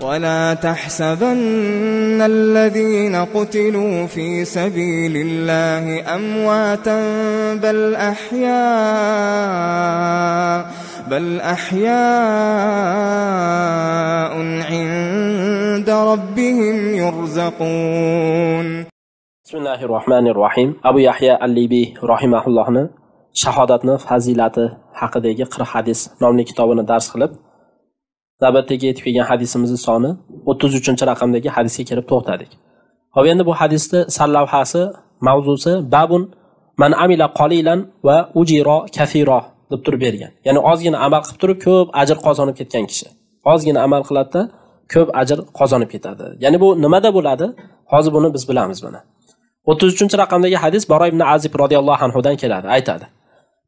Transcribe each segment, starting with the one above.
ولا تحسبن الذين قتلوا في سبيل الله امواتا بل احياء بل احياء عند ربهم يرزقون بسم الله الرحمن الرحيم ابو يحيى الليبي رحمه الله shahodatni fazilati haqidagi qirq hadis nomli kitobini dars navbatdagi aytib kelgan hadisimizni soni o'ttiz uchinchi raqamdagi hadisga kelib to'xtadik hop endi bu hadisni sarlavhasi mavzusi babun man amila qolilan va ujiro kafiro deb turib bergan ya'ni ozgina amal qilib turib ko'p ajr qozonib ketgan kishi ozgina amal qiladida ko'p ajr qozonib ketadi ya'ni bu nimada bo'ladi hozir buni biz bilamiz buni o'ttiz uchinchi raqamdagi hadis baro ibn azib roziyallohu anhudan keladi aytadi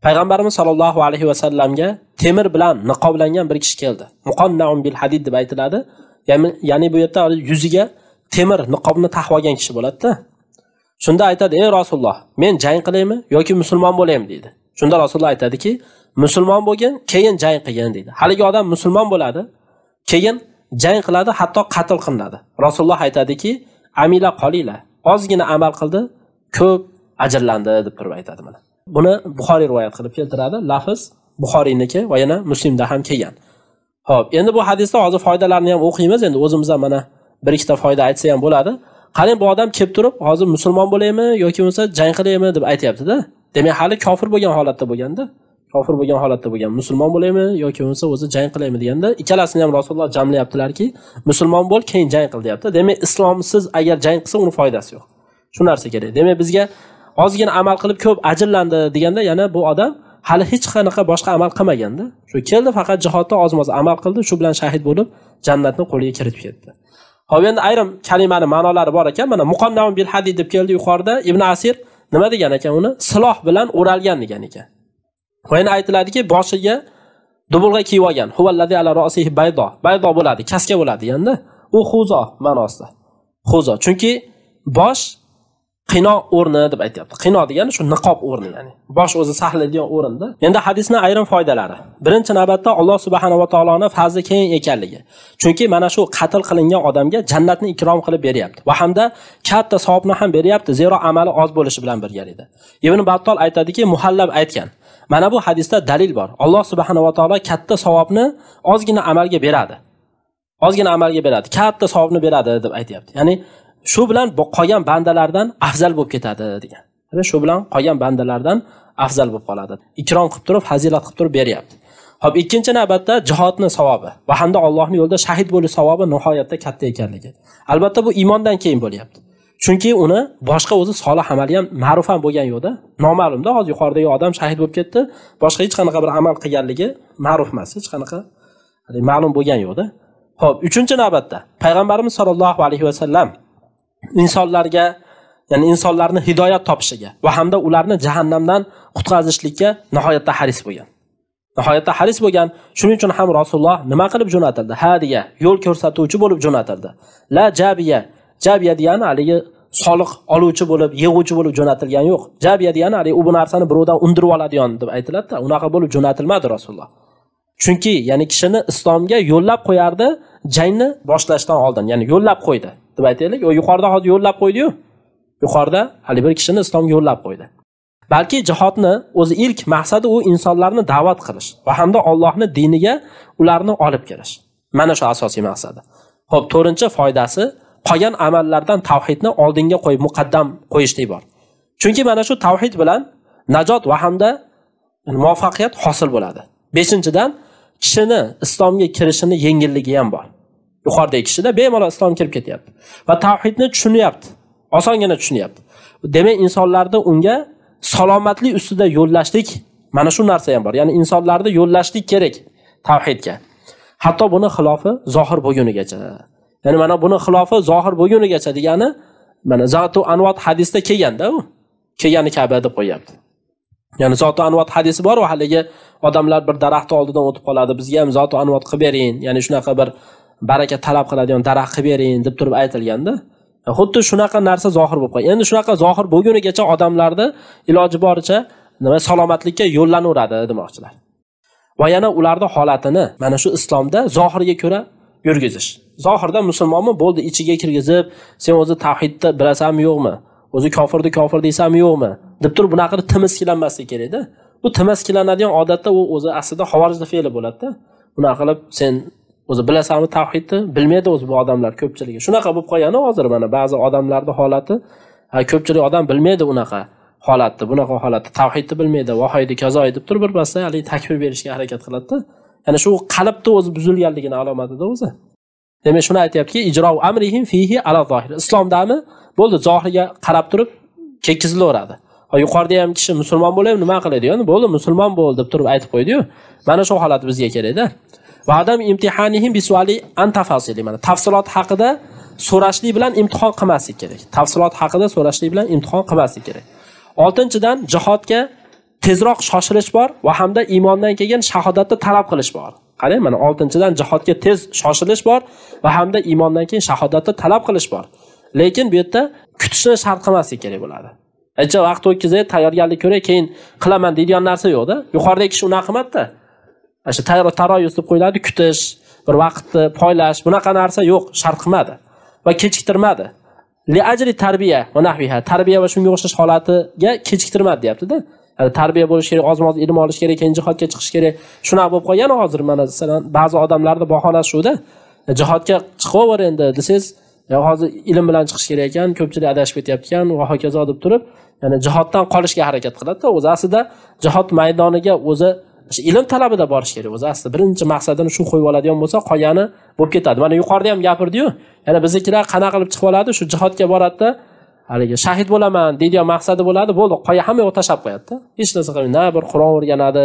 payg'ambarimiz sollallohu alayhi vasallamga temir bilan niqoblangan bir kishi keldi muqonnaum bil hadid deb aytiladi ya'ni, bu yerda yuziga temir niqobni taqib olgan kishi bo'ladida shunda aytadi ey rasululloh men jang qilaymi yoki musulmon bo'laymi deydi shunda rasululloh aytadiki musulmon bo'lgin keyin jang qilgin deydi haligi odam musulmon bo'ladi keyin jang qiladi hatto qatl qilinadi rasululloh aytadiki amila qolila ozgina amal qildi ko'p ajrlandi deb turib aytadi mana buni buxoriy rivoyat qilib keltiradi lafz buxoriyniki va yana muslimda ham kelgan ho'p endi bu hadisda hozir foydalarini ham o'qiymiz endi ham mana bir ikkita foyda aytsa ham bo'ladi qarang bu odam kelib turib hozir musulmon bo'laymi yoki bo'lmasa jang qilaymi deb aytyaptida demak hali kofir bo'lgan holatda bo'lganda kofir bo'lgan holatda bo'lgan musulmon bo'laymi yoki bo'lmasa o'zi jang qilaymi deganda ikkalasini ham rasululloh jamlayaptilarki musulmon bo'l keyin jang qil deyapti demak islomsiz agar jang qilsa uni foydasi yo'q shu narsa kerak demak bizga ozgina amal qilib ko'p ajrlandi deganda yana bu odam hali hech qanaqa boshqa amal qilmaganda shu keldi faqat jihodda oz moz amal qildi shu bilan shahid bo'lib jannatni qo'liga kiritib ketdi hop endi ayrim kalimani ma'nolari bor ekan mana muqannam bil hadi deb keldi yuqorida ibn asir nima degan ekan uni siloh bilan o'ralgan degan ekan va yana aytiladiki boshiga dubulg'a kiyib olgan ala rosihi baydo baydo bo'ladi kaska bo'ladi deganda u xuzo ma'nosida xuzo chunki bosh qino o'rni deb aytyapti qino degani shu niqob o'rni ya'ni bosh o'zi saqlaydigan o'rinda endi hadisni ayrim foydalari birinchi navbatda alloh subhanava taoloni fazli keng ekanligi chunki mana shu qatl qilingan odamga jannatni ikrom qilib beryapti va hamda katta savobni ham beryapti zero amali oz bo'lishi bilan birgalikda ibn battol aytadiki muhallab aytgan mana bu hadisda dalil bor alloh subhanava taolo katta savobni ozgina amalga beradi ozgina amalga beradi katta savobni beradi deb aytyapti ya'ni shu bilan qolgan bandalardan afzal bo'lib ketadi degan shu bilan qolgan bandalardan afzal bo'lib qoladi ikrom qilib turib fazilat qilib turib beryapti ho'p ikkinchi navbatda jihodni savobi va hamda allohni yo'lida shahid bo'lish savobi nihoyatda katta ekanligi albatta bu iymondan keyin bo'lyapti chunki uni boshqa o'zi solih amali ham ma'ruf ham bo'lgani yo'qda noma'lumda hozir yuqoridagi odam shahid bo'lib ketdi boshqa hech qanaqa bir amal qilganligi ma'ruf emas hech qanaqa ma'lum bo'lgani yo'qda ho'p uchinchi navbatda payg'ambarimiz sollallohu alayhi vasallam insonlarga ya'ni insonlarni hidoyat topishiga va hamda ularni jahannamdan qutqazishlikka nihoyatda haris bo'lgan nihoyatda haris bo'lgan shuning uchun ham rasululloh nima qilib jo'natildi hadiya yo'l ko'rsatuvchi bo'lib jo'natildi la jabiya jabiya degani haligi soliq oluvchi bo'lib yig'uvchi bo'lib jo'natilgani yo'q jabiya degani haligi bu narsani birovdan undirib oladigan deb aytiladida unaqa bo'lib jo'natilmadi rasululloh chunki ya'ni kishini islomga yo'llab qo'yardi jangni boshlashdan oldin ya'ni yo'llab qo'ydi deb aytaylik u yuqorida hozir yo'llab qo'ydiyu yuqorida haligi bir kishini islomga yo'llab qo'ydi balki jihodni o'zi ilk maqsadi u insonlarni da'vat qilish va hamda ollohni diniga ularni olib kirish mana shu asosiy maqsadi ho'p to'rtinchi foydasi qolgan amallardan tavhidni oldinga qo'yib muqaddam qo'yishlik bor chunki mana shu tavhid bilan najot va hamda muvaffaqiyat hosil bo'ladi beshinchidan kishini islomga kirishini yengilligi ham bor yuqoridagi kishida bemalol islom kirib ketyapti va tavhidni tushunyapti osongina tushunyapti demak insonlarni unga salomatlik ustida yo'llashlik mana shu narsa ham bor ya'ni insonlarni yo'llashlik kerak tavhidga hatto buni xilofi zohir bo'lgunigacha ya'ni mana buni xilofi zohir bo'lgunigacha degani mana zotu anvat hadisda kelganda u kelgani kabi deb qo'yyapti ya'ni zotu anvat hadisi boru haligi odamlar bir daraxtni oldidan o'tib qoladi bizga ham zotu anvat qilib bering ya'ni shunaqa bir baraka talab qiladigan daraxt qilib bering deb turib aytilganda e, xuddi shunaqa narsa zohir bo'lib qolgan endi shunaqa zohir bo'lgunigacha odamlarni iloji boricha nima salomatlikka yo'llanaveradi demoqchilar va yana ularni holatini mana shu islomda zohirga ko'ra yurgizish zohirda musulmonmi bo'ldi ichiga kirgizib sen o'zi tavhidni bilasanmi yo'qmi o'zi kofirni kofir deysanmi yo'qmi deb turib bunaqa qilib kerakda bu timaskilanadigan odatda u o'zi aslida havorijni fe'li bo'ladida bunaqa qilib sen o'zi bilasanmi tavhidni bilmaydi o'zi bu odamlar ko'pchiligi shunaqa bo'lib qolgan hozir mana ba'zi odamlarni holati ko'pchilik odam bilmaydi unaqa holatni bunaqa holatni tavhidni bilmaydi vahoydi kazoi deb turib birpasda haligi takbir berishga harakat qiladida ya'ni shu qalbni o'zi buzilganligini alomatida o'zi demak shuni aytyaptiki ijro amrihim fihi ala zohir islomdami bo'ldi zohirga qarab turib ketkizilaveradi yuqorida ham kishi musulmon bo'laymi nima qiladi yani bo'ldi musulmon bo'ldi deb turib aytib qo'ydiyu mana shu holat bizga kerakda vadam adam bisuali an tafasili mana tafsilot haqida so'rashlik bilan imtihon qilmaslik kerak. Tafsilot haqida so'rashlik bilan imtihon qilmaslik kerak. 6-dan jihodga tezroq shoshilish bor va hamda iymondan keyin shahodatni talab qilish bor. Qarang, mana 6-dan jihodga tez shoshilish bor va hamda iymondan keyin shahodatni talab qilish bor. Lekin bu yerda kutishni shart qilmaslik kerak bo'ladi. Ancha vaqt o'tkazay, tayyorgarlik ko'ray, keyin qilaman deydigan narsa yo'q-da. Yuqoridagi kishi unaqa qilmadida shu taroyiz uslub qo'yiladi kutish bir vaqtni poylash bunaqa narsa yo'q shart qilmadi va kechiktirmadi li ajri tarbiya va nahviha tarbiya va shunga o'xshash holatiga kechiktirmadi deyaptida yani tarbiya bo'lishi kerak ozma oz ilm olish kerak keyin jihodga chiqish kerak shunaqa bo'lib qolgan hozir mana masalan ba'zi odamlarni bahonasi shuda e, jihodga chiqaver endi desangiz e, hozir ilm bilan chiqish kerak ekan ko'pchilik adashib ketyapti ekan va hokazo deb turib ya'ni jihoddan qolishga harakat qiladida o'zi aslida jihod maydoniga o'zi o'sha ilm talabida borish kerak o'zi aslida birinchi maqsadini shu qo'yib oladigan bo'lsa qolgani bo'lib ketadi mana yuqorida ham gapirdiyu yana biznikilar qanaqa qilib chiqib oladi shu jihodga boradida haligi shahid bo'laman deydigan maqsadi bo'ladi bo'ldi qoya hamma yoqqa tashlab qo'yadida hech narsa qilmay na bir qur'on o'rganadi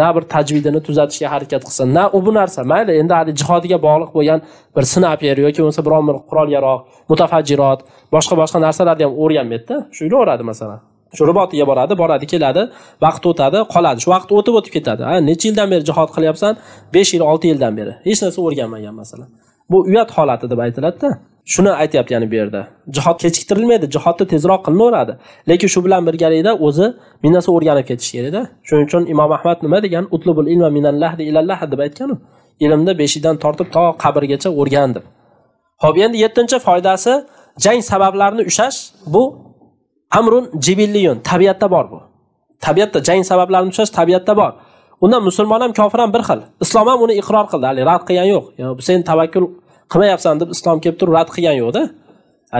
na bir tajvidini tuzatishga harakat qilsa na u bu narsa mayli endi haligi jihodiga bog'liq bo'lgan bir snaper yoki bo'lmasa biron bir qurol yaroq mutafajjirot boshqa boshqa narsalarni ham o'rganmaydida shu yuraveradi masalan shu ribotiga boradi boradi keladi vaqt o'tadi qoladi shu vaqt o'tib o'tib ketadi a necha yildan beri jihod qilyapsan besh yil olti yildan beri hech narsa o'rganmagan masalan bu uyat holati deb aytiladida shuni aytyapti ya'ni bu yerda jihod kechiktirilmaydi jihodni tezroq qilinaveradi lekin shu bilan birgalikda o'zi bir narsa o'rganib ketish kerakda shuning uchun imom ahmad nima degan utlubul ilma minallahdi ilallah deb aytganu ilmni beshikdan tortib to qabrgacha o'rgan deb ho'p endi yettinchi foydasi jang sabablarini ushlash bu amrun jibilliyun tabiatda bor bu tabiatda jang sabablarini tushash tabiatda bor undan musulmon ham kofir ham bir xil islom ham uni iqror qildi haligi rad qilgan yo'q bu sen tavakkul qilmayapsan deb islom kelib turib rad qilgan yo'qda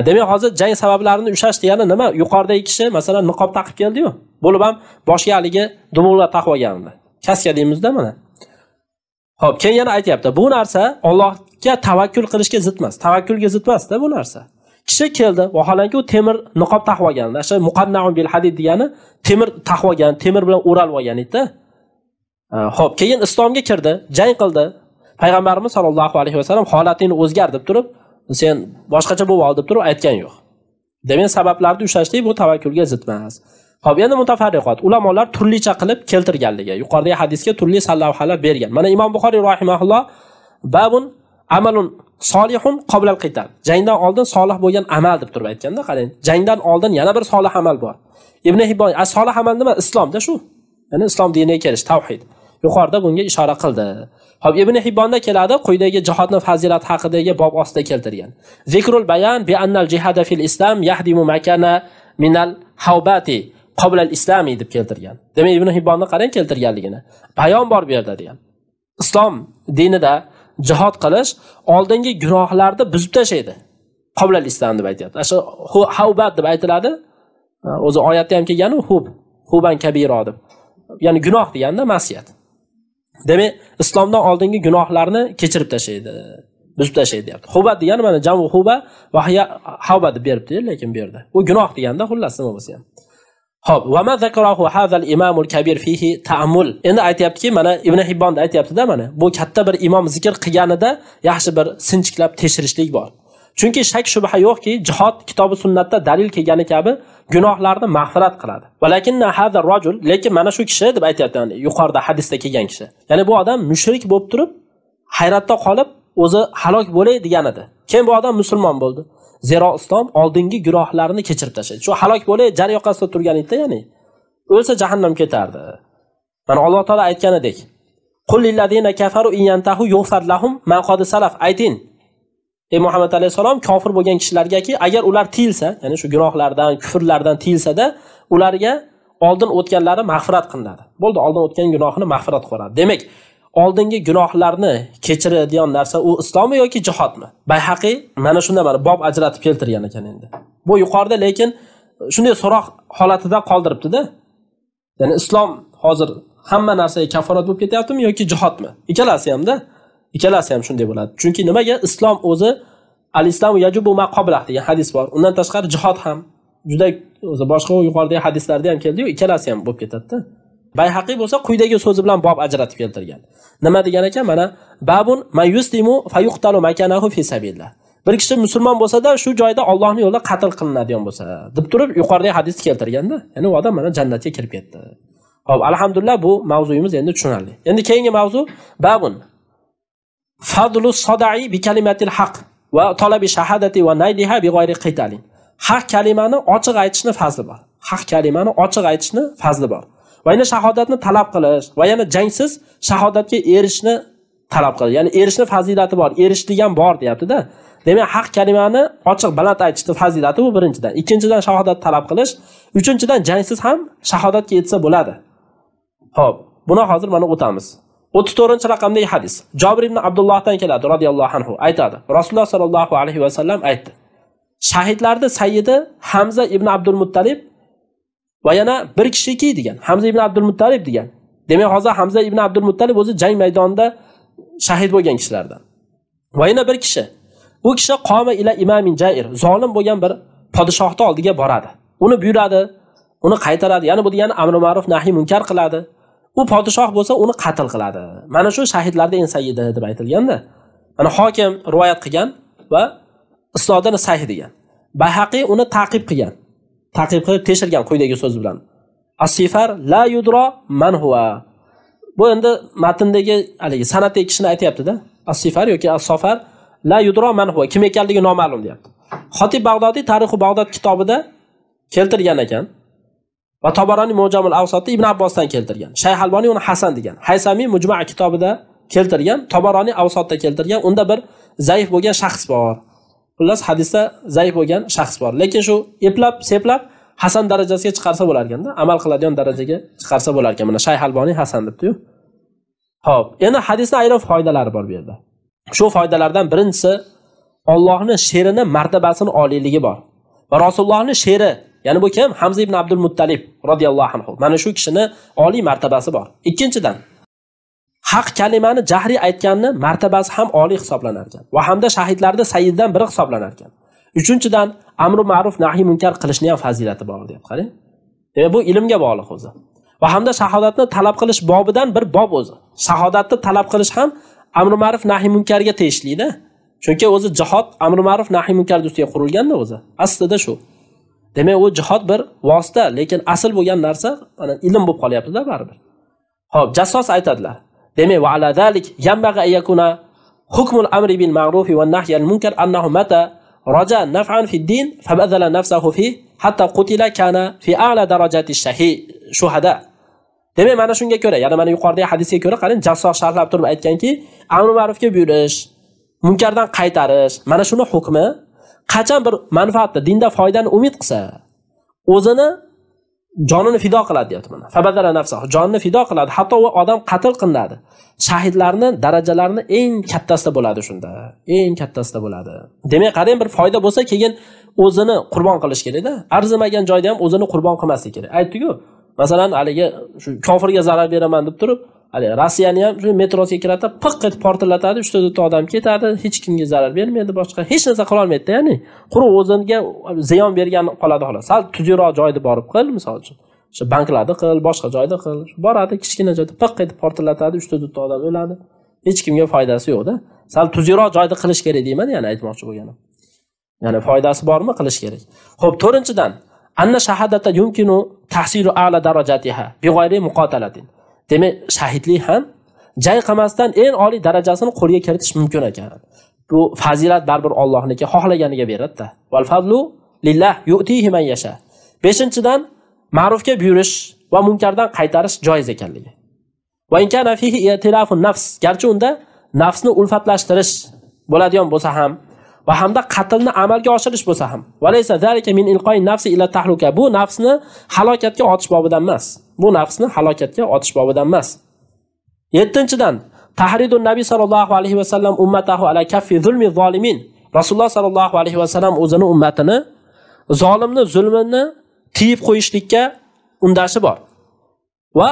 demak hozir jang sabablarini ushlash degani nima yuqoridagi kishi masalan niqob taqib keldiyu bo'lib ham boshiga haligi dumug'lar taqib olgandi kaska deymizda mana ho'p keyin yana aytyapti bu narsa ollohga tavakkul qilishga zid emas tavakkulga zid emasda bu narsa kishi keldi vaholanki u temir niqob taqib olgan shu muqannaun bil hadid degani temir taqib olgan temir bilan o'ralib olgan edida ho'p keyin islomga kirdi jang qildi payg'ambarimiz sollallohu alayhi vasallam holatingni o'zgar deb turib sen boshqacha bo'lib ol deb turib aytgan yo'q demak sabablarni ushlashlik bu tavakkulga zid emas ho'p endi mutafarriqot ulamolar turlicha qilib keltirganligi yuqoridagi hadisga turli sallavhalar bergan mana imom buxoriy rohimaulloh babun amalun solihun qoblal qital jangdan oldin solih bo'lgan amal deb turib aytganda qarang jangdan oldin yana bir solih amal bor ibn hibbon solih amal nima islomda shu ya'ni islom diniga kelish tavhid yuqorida bunga ishora qildi hop ibn hibbonda keladi quyidagi jihodni fazilati haqidagi bob ostida keltirgan zikrul bayan bi annal jihada fil islam yahdimu makana minal haubati qoblal islami deb keltirgan demak ibn hibbonni qarang keltirganligini bayon bor bu yerda degan islom dinida jihod qilish oldingi gunohlarni buzib tashlaydi qoblal islom deb aytyapti shu havbat deb aytiladi o'zi oyatda ham kelganu hub huban kabiro deb ya'ni gunoh deganda masiyat demak islomdan oldingi gunohlarni kechirib tashlaydi buzib tashlaydi deyapti huba degani mana jamu huba va havba deb beribdi lekin bu yerda u gunoh deganda xullas nima bo'lsa ham hop va kabir fihi ta'ammul. Endi aytayaptiki, mana Ibn hibbon aytayapti-da mana, bu katta bir imom zikr qilganida yaxshi bir sinchiklab tekshirishlik bor. Chunki shak shubha yo'qki, jihad kitobi sunnatda dalil kelgani kabi gunohlarni mag'firat qiladi. rajul, lekin mana shu kishi deb aytayapti, yuqorida hadisda kelgan kishi. Ya'ni bu odam mushrik bo'lib turib, hayratda qolib, o'zi halok bo'lay degan edi. Keyin bu odam musulmon bo'ldi. zero islom oldingi gunohlarni kechirib tashlaydi shu halok bo'lay jar yoqasida turganlikda ya'ni o'lsa jahannam ketardi mana alloh taolo aytganidek ayting ey muhammad alayhissalom kofir bo'lgan kishilargaki agar ular tiyilsa ya'ni shu gunohlardan kufrlardan tiyilsada ularga oldin o'tganlari mag'firat qilinadi bo'ldi oldin o'tgan gunohini mag'firat qiladi demak oldingi gunohlarni kechiradigan narsa u islommi yoki jihodmi bayhaqiy mana shunda mana bob ajratib keltirgan ekan endi bu yuqorida lekin shunday so'roq holatida qoldiribdida ya'ni islom hozir hamma narsaga kafforat bo'lib ketyaptimi yoki jihodmi ikkalasi hamda ikkalasi ham shunday bo'ladi chunki nimaga islom o'zi al islom yajubu maqobla degan hadis bor undan tashqari jihod ham juda o'zi boshqa yuqoridagi hadislarda ham keldiyu ikkalasi ham bo'lib ketadida bayhaqiy bo'lsa quyidagi so'zi bilan bob ajratib keltirgan nima degan ekan mana babun mayustimu fayuqtalu makanahu fi sabilillah bir kishi musulmon bo'lsada shu joyda ollohni yo'lida qatl qilinadigan bo'lsa deb turib yuqoridagi hadisni keltirganda ya'ni u odam mana jannatga kirib ketdi ho'p alhamdulillah bu mavzuyimiz endi tushunarli endi keyingi mavzu babun fadlu sodai bi kalimatil haq va talabi shahadati va naydiha bi g'ayri qitalin haq kalimani ochiq aytishni fazli bor haq kalimani ochiq aytishni fazli bor va yana shahodatni talab qilish va yana jangsiz shahodatga erishishni talab qilish ya'ni erishni fazilati bor erishilgan bor deyaptida demak haq kalimani ochiq baland aytishni fazilati bu birinchidan ikkinchidan shahodat talab qilish uchinchidan jangsiz ham shahodatga yetsa bo'ladi ho'p buni hozir mana o'tamiz o'ttiz to'rtinchi raqamdagi hadis jobir ibn abdullohdan keladi roziyallohu anhu aytadi rasululloh sollallohu alayhi vasallam aytdi shahidlarni sayidi hamza ibn abdul muttalib va yana bir kishiki degan hamza ibn abdul muttalib degan demak hozir hamza ibn abdul muttalib o'zi jang maydonida shahid bo'lgan kishilardan va yana bir kishi u kishi qoma ila imamin jair zolim bo'lgan bir podshohni oldiga boradi uni buyuradi uni qaytaradi ya'ni bu degani amri ma'ruf nahiy munkar qiladi u podshoh bo'lsa uni qatl qiladi mana shu shahidlarni eng sayidi deb aytilganda mana hokim rivoyat qilgan va isnodini sahi degan bahaqiy uni taqib qilgan taqib qilib tekshirgan quyidagi so'z bilan asifar la yudro man huva bu endi matndagi haligi san'atdagi kishini aytyaptida asifar yoki asofar la yudro man huva kim ekanligi noma'lum deyapti xotib bag'dodiy tarixi bag'dod kitobida keltirgan ekan va toboroniy mo'jamul avsotda ibn abbosdan keltirgan shayx alboniy uni hasan degan haysamiy mujmaa kitobida keltirgan toboroniy avsotda keltirgan unda bir zaif bo'lgan shaxs bor xullas hadisda zaif bo'lgan shaxs bor lekin shu eplab seplab hasan darajasiga chiqarsa bo'lar ekanda amal qiladigan darajaga chiqarsa bo'lar ekan mana shayx alboniy hasan debdiyu ho'p endi hadisni ayrim foydalari bor bu yerda shu foydalardan birinchisi ollohni she'rini martabasini oliyligi bor va rasulullohni she'ri ya'ni bu kim hamza ibn abdul muttalib roziyallohu anhu mana shu kishini oliy martabasi bor ikkinchidan haq kalimani jahriy aytganni martabasi ham oliy hisoblanar ekan va hamda shahidlarda sayiddan biri hisoblanar ekan uchinchidan amru ma'ruf nahiy munkar qilishni ham fazilati bor deyapti qarang demak bu ilmga bog'liq o'zi va hamda shahodatni talab qilish bobidan bir bob o'zi shahodatni talab qilish ham amri ma'ruf nahiy munkarga tegishlida chunki o'zi jihod amri ma'ruf nahiy munkar ustiga qurilganda o'zi aslida shu demak u jihod bir vosita lekin asl bo'lgan narsa mana ilm bo'lib qolyaptida baribir ho'p jassos aytadilar demak va ala zalik yambaghi ayakuna hukmul amri bil ma'rufi va nahyi al munkar annahu mata raja naf'an fi din fa badala nafsahu fi hatta qutila kana fi a'la darajati shahi shuhada demak mana shunga ko'ra ya'ni mana yuqoridagi hadisga ko'ra qarang jassoh sharhlab turib aytganki amri ma'rufga buyurish munkardan qaytarish mana shuni hukmi qachon bir manfaatni dinda foydani umid qilsa o'zini jonini fido qiladi deyapti mana jonini fido qiladi hatto u odam qatl qilinadi shahidlarni darajalarini eng kattasida bo'ladi shunda eng kattasida bo'ladi demak qarang bir foyda bo'lsa keyin o'zini qurbon qilish kerakda arzimagan joyda ham o'zini qurbon qilmaslik kerak aytdiku masalan haligi shu kofirga zarar beraman deb turib haligi rossiyani ham shu metrosiga kiratib piq etib portlatadi uchta to'rtta odam ketadi hech kimga zarar bermaydi boshqa hech narsa qilolmaydida ya'ni quruq o'ziga ziyon bergan qoladi xolos sal tuzukroq joyda borib qil misol uchun o'sha banklarni qil boshqa joyda qil boradi kichkina joyda piq etib portlatadi uchta to'rtta odam o'ladi hech kimga foydasi yo'qda sal tuzukroq joyda qilish kerak deyman ya'ni aytmoqchi bo'lganim ya'ni foydasi bormi qilish kerak ho'p to'rtinchidan anna shahadata yumkinu tahsilu ala darajatiha bighayri muqotalatin demak shahidlik ham jang qilmasdan eng oliy darajasini qo'lga kiritish mumkin ekan bu fazilat baribir ollohniki xohlaganiga beradida val lillah man yasha beshinchidan ma'rufga buyurish va munkardan qaytarish joiz ekanligi va in nafs garchi unda nafsni ulfatlashtirish bo'ladigan bo'lsa ham va hamda qatlni amalga oshirish bo'lsa ham valaysa zalika min ilqoy nafsi ila tahluka bu nafsni halokatga otish bobidan emas bu nafsni halokatga otish bobidan emas yettinchidan tahridu nabiy sollallohu alayhi vasallam ummatahu ala kaffi zulmi zolimin rasululloh sollallohu alayhi vasallam o'zini ummatini zolimni zulmini tiyib qo'yishlikka undashi bor va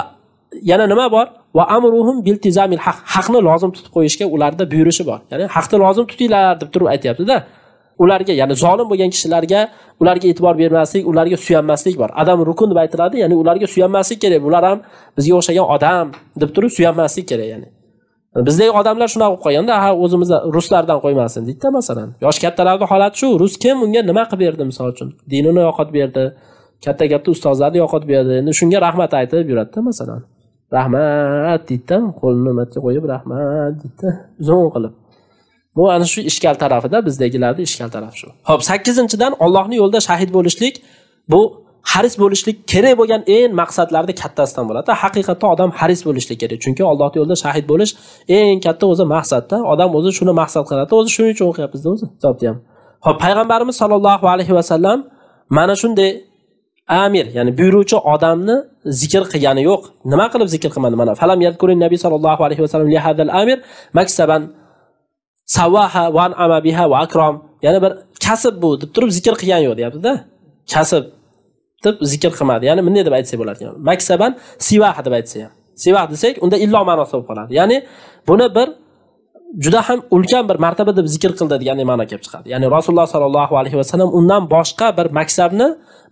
yana nima bor va amruhum biltizamil haq haqni lozim tutib qo'yishga ularda buyurishi bor ya'ni haqni lozim tutinglar deb turib aytyaptida ularga ya'ni zolim bo'lgan kishilarga ularga e'tibor bermaslik ularga suyanmaslik bor adam rukun deb aytiladi ya'ni ularga suyanmaslik kerak bular ham bizga o'xshagan odam deb turib suyanmaslik kerak ya'ni bizdagi odamlar shunaqa bo'lib qolganda ha o'zimizni ruslardan qo'ymasin deydida masalan yosh kattalarni holati shu rus kim unga nima qilib berdi misol uchun dinini yo'qotib berdi katta katta ustozlarni yo'qotib berdi endi shunga rahmat aytib yuradida masalan rahmat deydida qo'lini nimaga qo'yib rahmat deydida uzun qilib bu ana shu ishkal tarafida bizdagilarni ishkal tarafi shu ho'p sakkizinchidan ollohni yo'lida shahid bo'lishlik bu haris bo'lishlik kerak bo'lgan eng maqsadlarni kattasidan bo'ladi haqiqatda odam haris bo'lishligi kerak chunki ollohni yo'lida shahid bo'lish eng katta o'zi maqsadda odam o'zi shuni maqsad qiladi o'zi shuning uchun o'qiyapmizda o'zi kitobni ham ho'p payg'ambarimiz sollallohu alayhi vasallam mana shunday amir ya'ni buyuruvchi odamni zikr qilgani yo'q nima qilib zikr qilmadi mana falam yadkurin nabiy sollallohu alayhi vasallam li hadal amir maksaban savaha van amabiha va akrom ya'ni bir kasb bu deb turib zikr qilgani yo'q deyaptida kasb deb zikr qilmadi ya'ni bunday deb aytsak bo'ladi maksaban sivaha deb aytsa ham sivah desak unda illo ma'nosi bo'lib qoladi ya'ni buni bir juda ham ulkan bir martaba deb zikr qildi degan ma'no kelib chiqadi ya'ni rasululloh sollallohu alayhi vasallam undan boshqa bir maksabni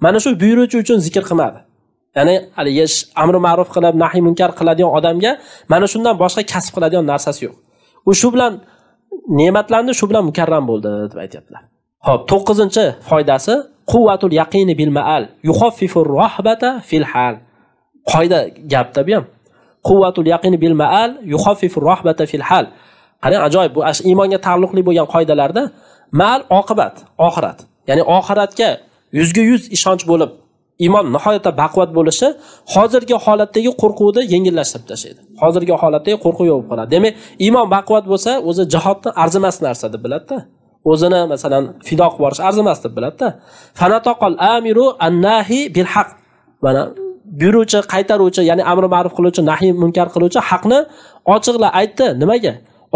mana shu buyuruvchi uchun zikr qilmadi ya'ni haligi amri ma'ruf qilib nahiy munkar qiladigan odamga mana shundan boshqa kasb qiladigan narsasi yo'q u shu bilan ne'matlandi shu bilan mukarram bo'ldi deb aytyaptilar ho'p to'qqizinchi foydasi quvvatul yaqini bil maal yuxoffifur rohbata fil hal qoida gapda bu ham quvvatul yaqini bil maal yuxoffifur rohbata fil hal qarang ajoyib bu iymonga taalluqli bo'lgan qoidalarda maal oqibat oxirat ya'ni oxiratga yuzga yuz ishonch bo'lib iymon nihoyatda baquvvat bo'lishi hozirgi holatdagi qo'rquvni yengillashtirib tashlaydi hozirgi holatdagi qo'rquv yo'q bo'lib qoladi demak iymon baquvvat bo'lsa o'zi jihodni arzimas narsa deb biladida o'zini masalan fido qilib yuborish arzimas deb biladida amiru annahi mana buyuruvchi qaytaruvchi ya'ni amri ma'ruf qiluvchi nahiy munkar qiluvchi haqni ochiqla aytdi nimaga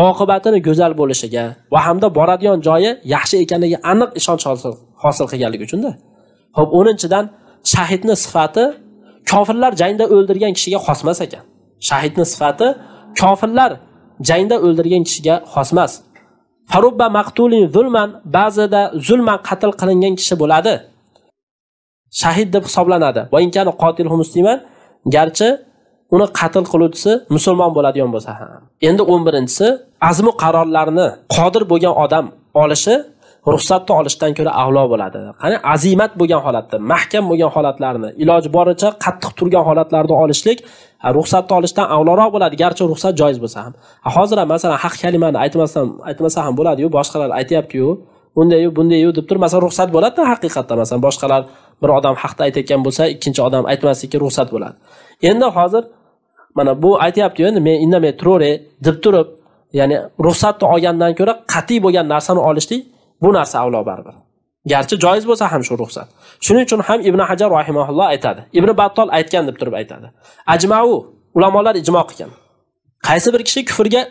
oqibatini go'zal bo'lishiga va hamda boradigan joyi yaxshi ekanligiga aniq ishonch hosil qilganligi uchunda ho'p o'ninchidan shahidni sifati kofirlar jangda o'ldirgan kishiga xosmas ekan shahidni sifati kofirlar jangda o'ldirgan kishiga xosmas farubba maqtulin zulman ba'zida zulman qatl qilingan kishi bo'ladi shahid deb hisoblanadi inkani garchi uni qatl qiluvchisi musulmon bo'ladigan bo'lsa ham endi o'n birinchisi azmu qarorlarni qodir bo'lgan odam olishi ruxsatni olishdan ko'ra avlo bo'ladi qani azimat bo'lgan holatda mahkam bo'lgan holatlarni iloji boricha qattiq turgan holatlarni olishlik ruxsatni olishdan avloroq bo'ladi garchi ruxsat joiz bo'lsa ham hozir ham masalan haq kalimani aytmasdan aytmasa ham bo'ladiyu boshqalar aytyaptiyu undayu bundayu deb turib masalan ruxsat bo'ladida haqiqatda masalan boshqalar bir odam haqda aytayotgan bo'lsa ikkinchi odam aytmaslikka ruxsat bo'ladi endi hozir mana bu aytyaptiyu endi men indamay turaveray deb turib ya'ni ruxsatni olgandan ko'ra qat'iy bo'lgan narsani olishlik bu narsa avlo baribir garchi joiz bo'lsa ham shu ruxsat shuning uchun ham ibn hajar rahimaulloh aytadi ibn battol aytgan deb turib aytadi ajmau ulamolar ijmo qilgan qaysi bir kishi kufrga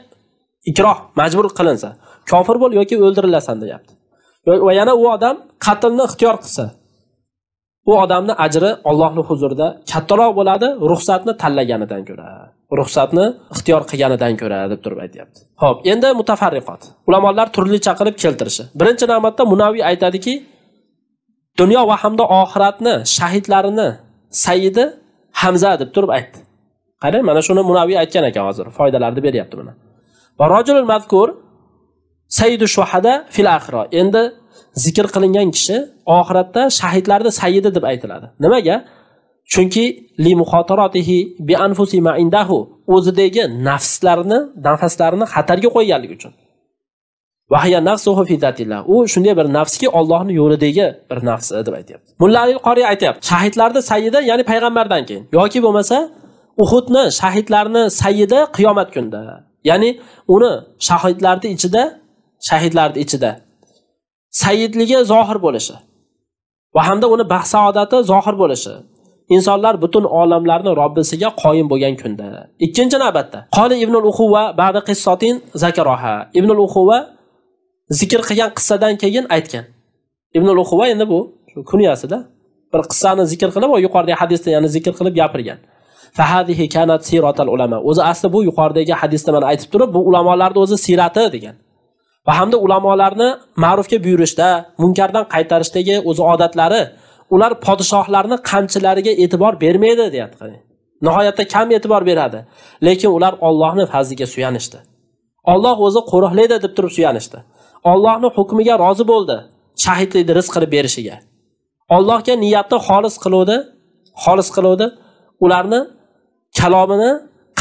ikroh majbur qilinsa kofir bo'l yoki o'ldirilasan deyapti va yana u odam qatlni ixtiyor qilsa u odamni ajri ollohni huzurida kattaroq bo'ladi ruxsatni tanlaganidan ko'ra ruxsatni ixtiyor qilganidan ko'ra deb turib aytyapti ho'p endi mutafarriqot ulamolar turlicha qilib keltirishi birinchi navbatda munaviy aytadiki dunyo va hamda oxiratni shahidlarini saidi hamza deb turib aytdi qarang mana shuni munaviy aytgan ekan hozir foydalarni beryapti mana va rojulul mazkur sayidu shuhada fil axiro endi zikr qilingan kishi oxiratda shahidlarni saidi deb aytiladi nimaga Chunki li muxotaratihi bi anfusi ma indahu o'zidagi nafslarini, nafaslarini xatarga qo'yganligi uchun. Vahya nafsuhu fi zatillah. U shunday bir nafski Allohning yo'lidagi bir nafs deb aytayapti. Mulla Ali Qori aytayapti. Shahidlarni sayyida, ya'ni payg'ambardan keyin yoki bo'lmasa Uhudni shahidlarni sayyida qiyomat kunida. Ya'ni uni shahidlarning ichida, shahidlarning ichida sayyidligi zohir bo'lishi va hamda uni baxt saodati zohir bo'lishi insonlar butun olamlarni robbisiga qoyim bo'lgan kunda ikkinchi navbatda qoli ibnul uhuva ba'da qissotin zakaroha ibnul uhuva zikr qilgan qissadan keyin aytgan ibnul uhuva endi bu kunyasida bir qissani zikr qilib yuqoridagi hadisda yana zikr qilib gapirgan kanat ulama o'zi asli bu yuqoridagi hadisda mana aytib turib bu ulamolarni o'zi sirati degan va hamda ulamolarni ma'rufga buyurishda munkardan qaytarishdagi o'zi odatlari ular podshohlarni qamchilariga e'tibor bermaydi deyapti nihoyatda kam e'tibor beradi lekin ular ollohni fazliga suyanishdi olloh o'zi qo'riqlaydi deb turib suyanishdi ollohni hukmiga rozi bo'ldi shahidlikni rizq qilib berishiga ollohga niyatni xolis qiluvdi xolis qiluvdi ularni kalomini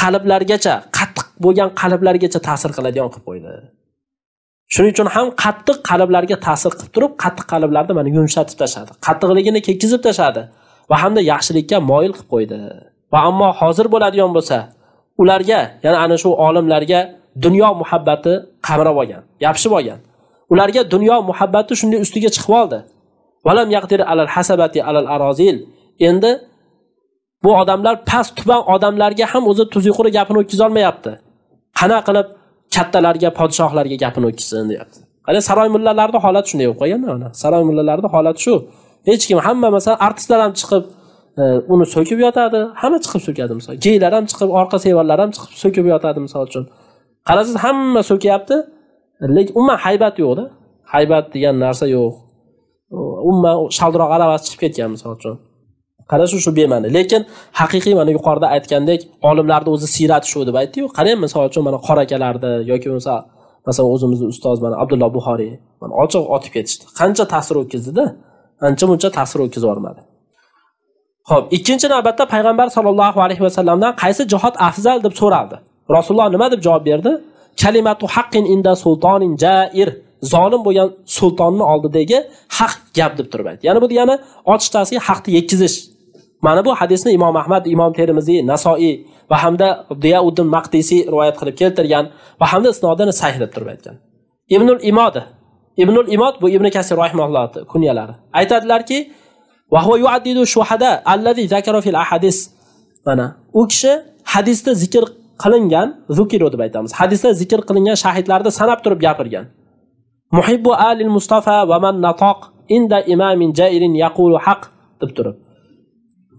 qalblargacha qattiq bo'lgan qalblargacha ta'sir qiladigan qilib qo'ydi shuning uchun ham qattiq qalblarga ta'sir qilib turib qattiq qalblarni mana yumshatib tashladi qattiqligini ketkizib tashladi va hamda yaxshilikka moyil qilib qo'ydi va ammo hozir bo'ladigan bo'lsa ularga ya'ni ana shu olimlarga dunyo muhabbati qamrab olgan yopishib olgan ularga dunyo muhabbati shunday ustiga chiqib oldi valam yaqdir alal hasabati alal arozil endi bu odamlar past tuban odamlarga ham o'zi tuzyuquri gapini o'tkazolmayapti qanaqa qilib kattalarga podshohlarga gapini o'tkazsin deyapti qani saroy mullalarni holati shunday bo'lib qolganda mana saroy mullalarni holati shu hech kim hamma masalan artistlar ham chiqib e, uni so'kib yotadi hamma chiqib so'kadi misol geylar ham chiqib orqa sevarlar ham chiqib so'kib yotadi misol uchun qarasiz hamma so'kyapti lekin umuman haybat yo'qda haybat degan narsa yo'q umuman shaldiroq aravasi chiqib ketgan misol uchun qarash shu bema'ni lekin haqiqiy mana yuqorida aytgandek olimlarni o'zi siyrat shu deb aytdiyu qarang misol uchun mana qora akalarni yoki bo'lmasa masalan o'zimizni ustoz mana abdulloh buxoriy mana ochiq otib ketishdi qancha ta'sir o'tkazdida ancha muncha ta'sir o'tkazib yubormadi ho'p ikkinchi navbatda payg'ambar sollallohu alayhi vasallamdan qaysi jihod afzal deb so'raldi rasululloh nima deb javob berdi kalimatu haqqin inda sultonin jair zolim bo'lgan sultonni oldidagi haq gap deb turib aytdi ya'ni bu degani ochiqchasiga haqni yetkazish mana bu hadisni imom ahmad imom termiziy nasoiy va hamda diyauddin maqdisiy rivoyat qilib keltirgan va hamda isnodini sahih deb turib aytgan ibnul imod ibnul imod bu ibn kasir rahimulloh kunyalari aytadilarki mana u kishi hadisda zikr qilingan zukiru deb aytamiz hadisda zikr qilingan shahidlarni sanab turib gapirgan muhibbu alil mustafa va man natoq inda imamin jairin yaqulu haq deb turib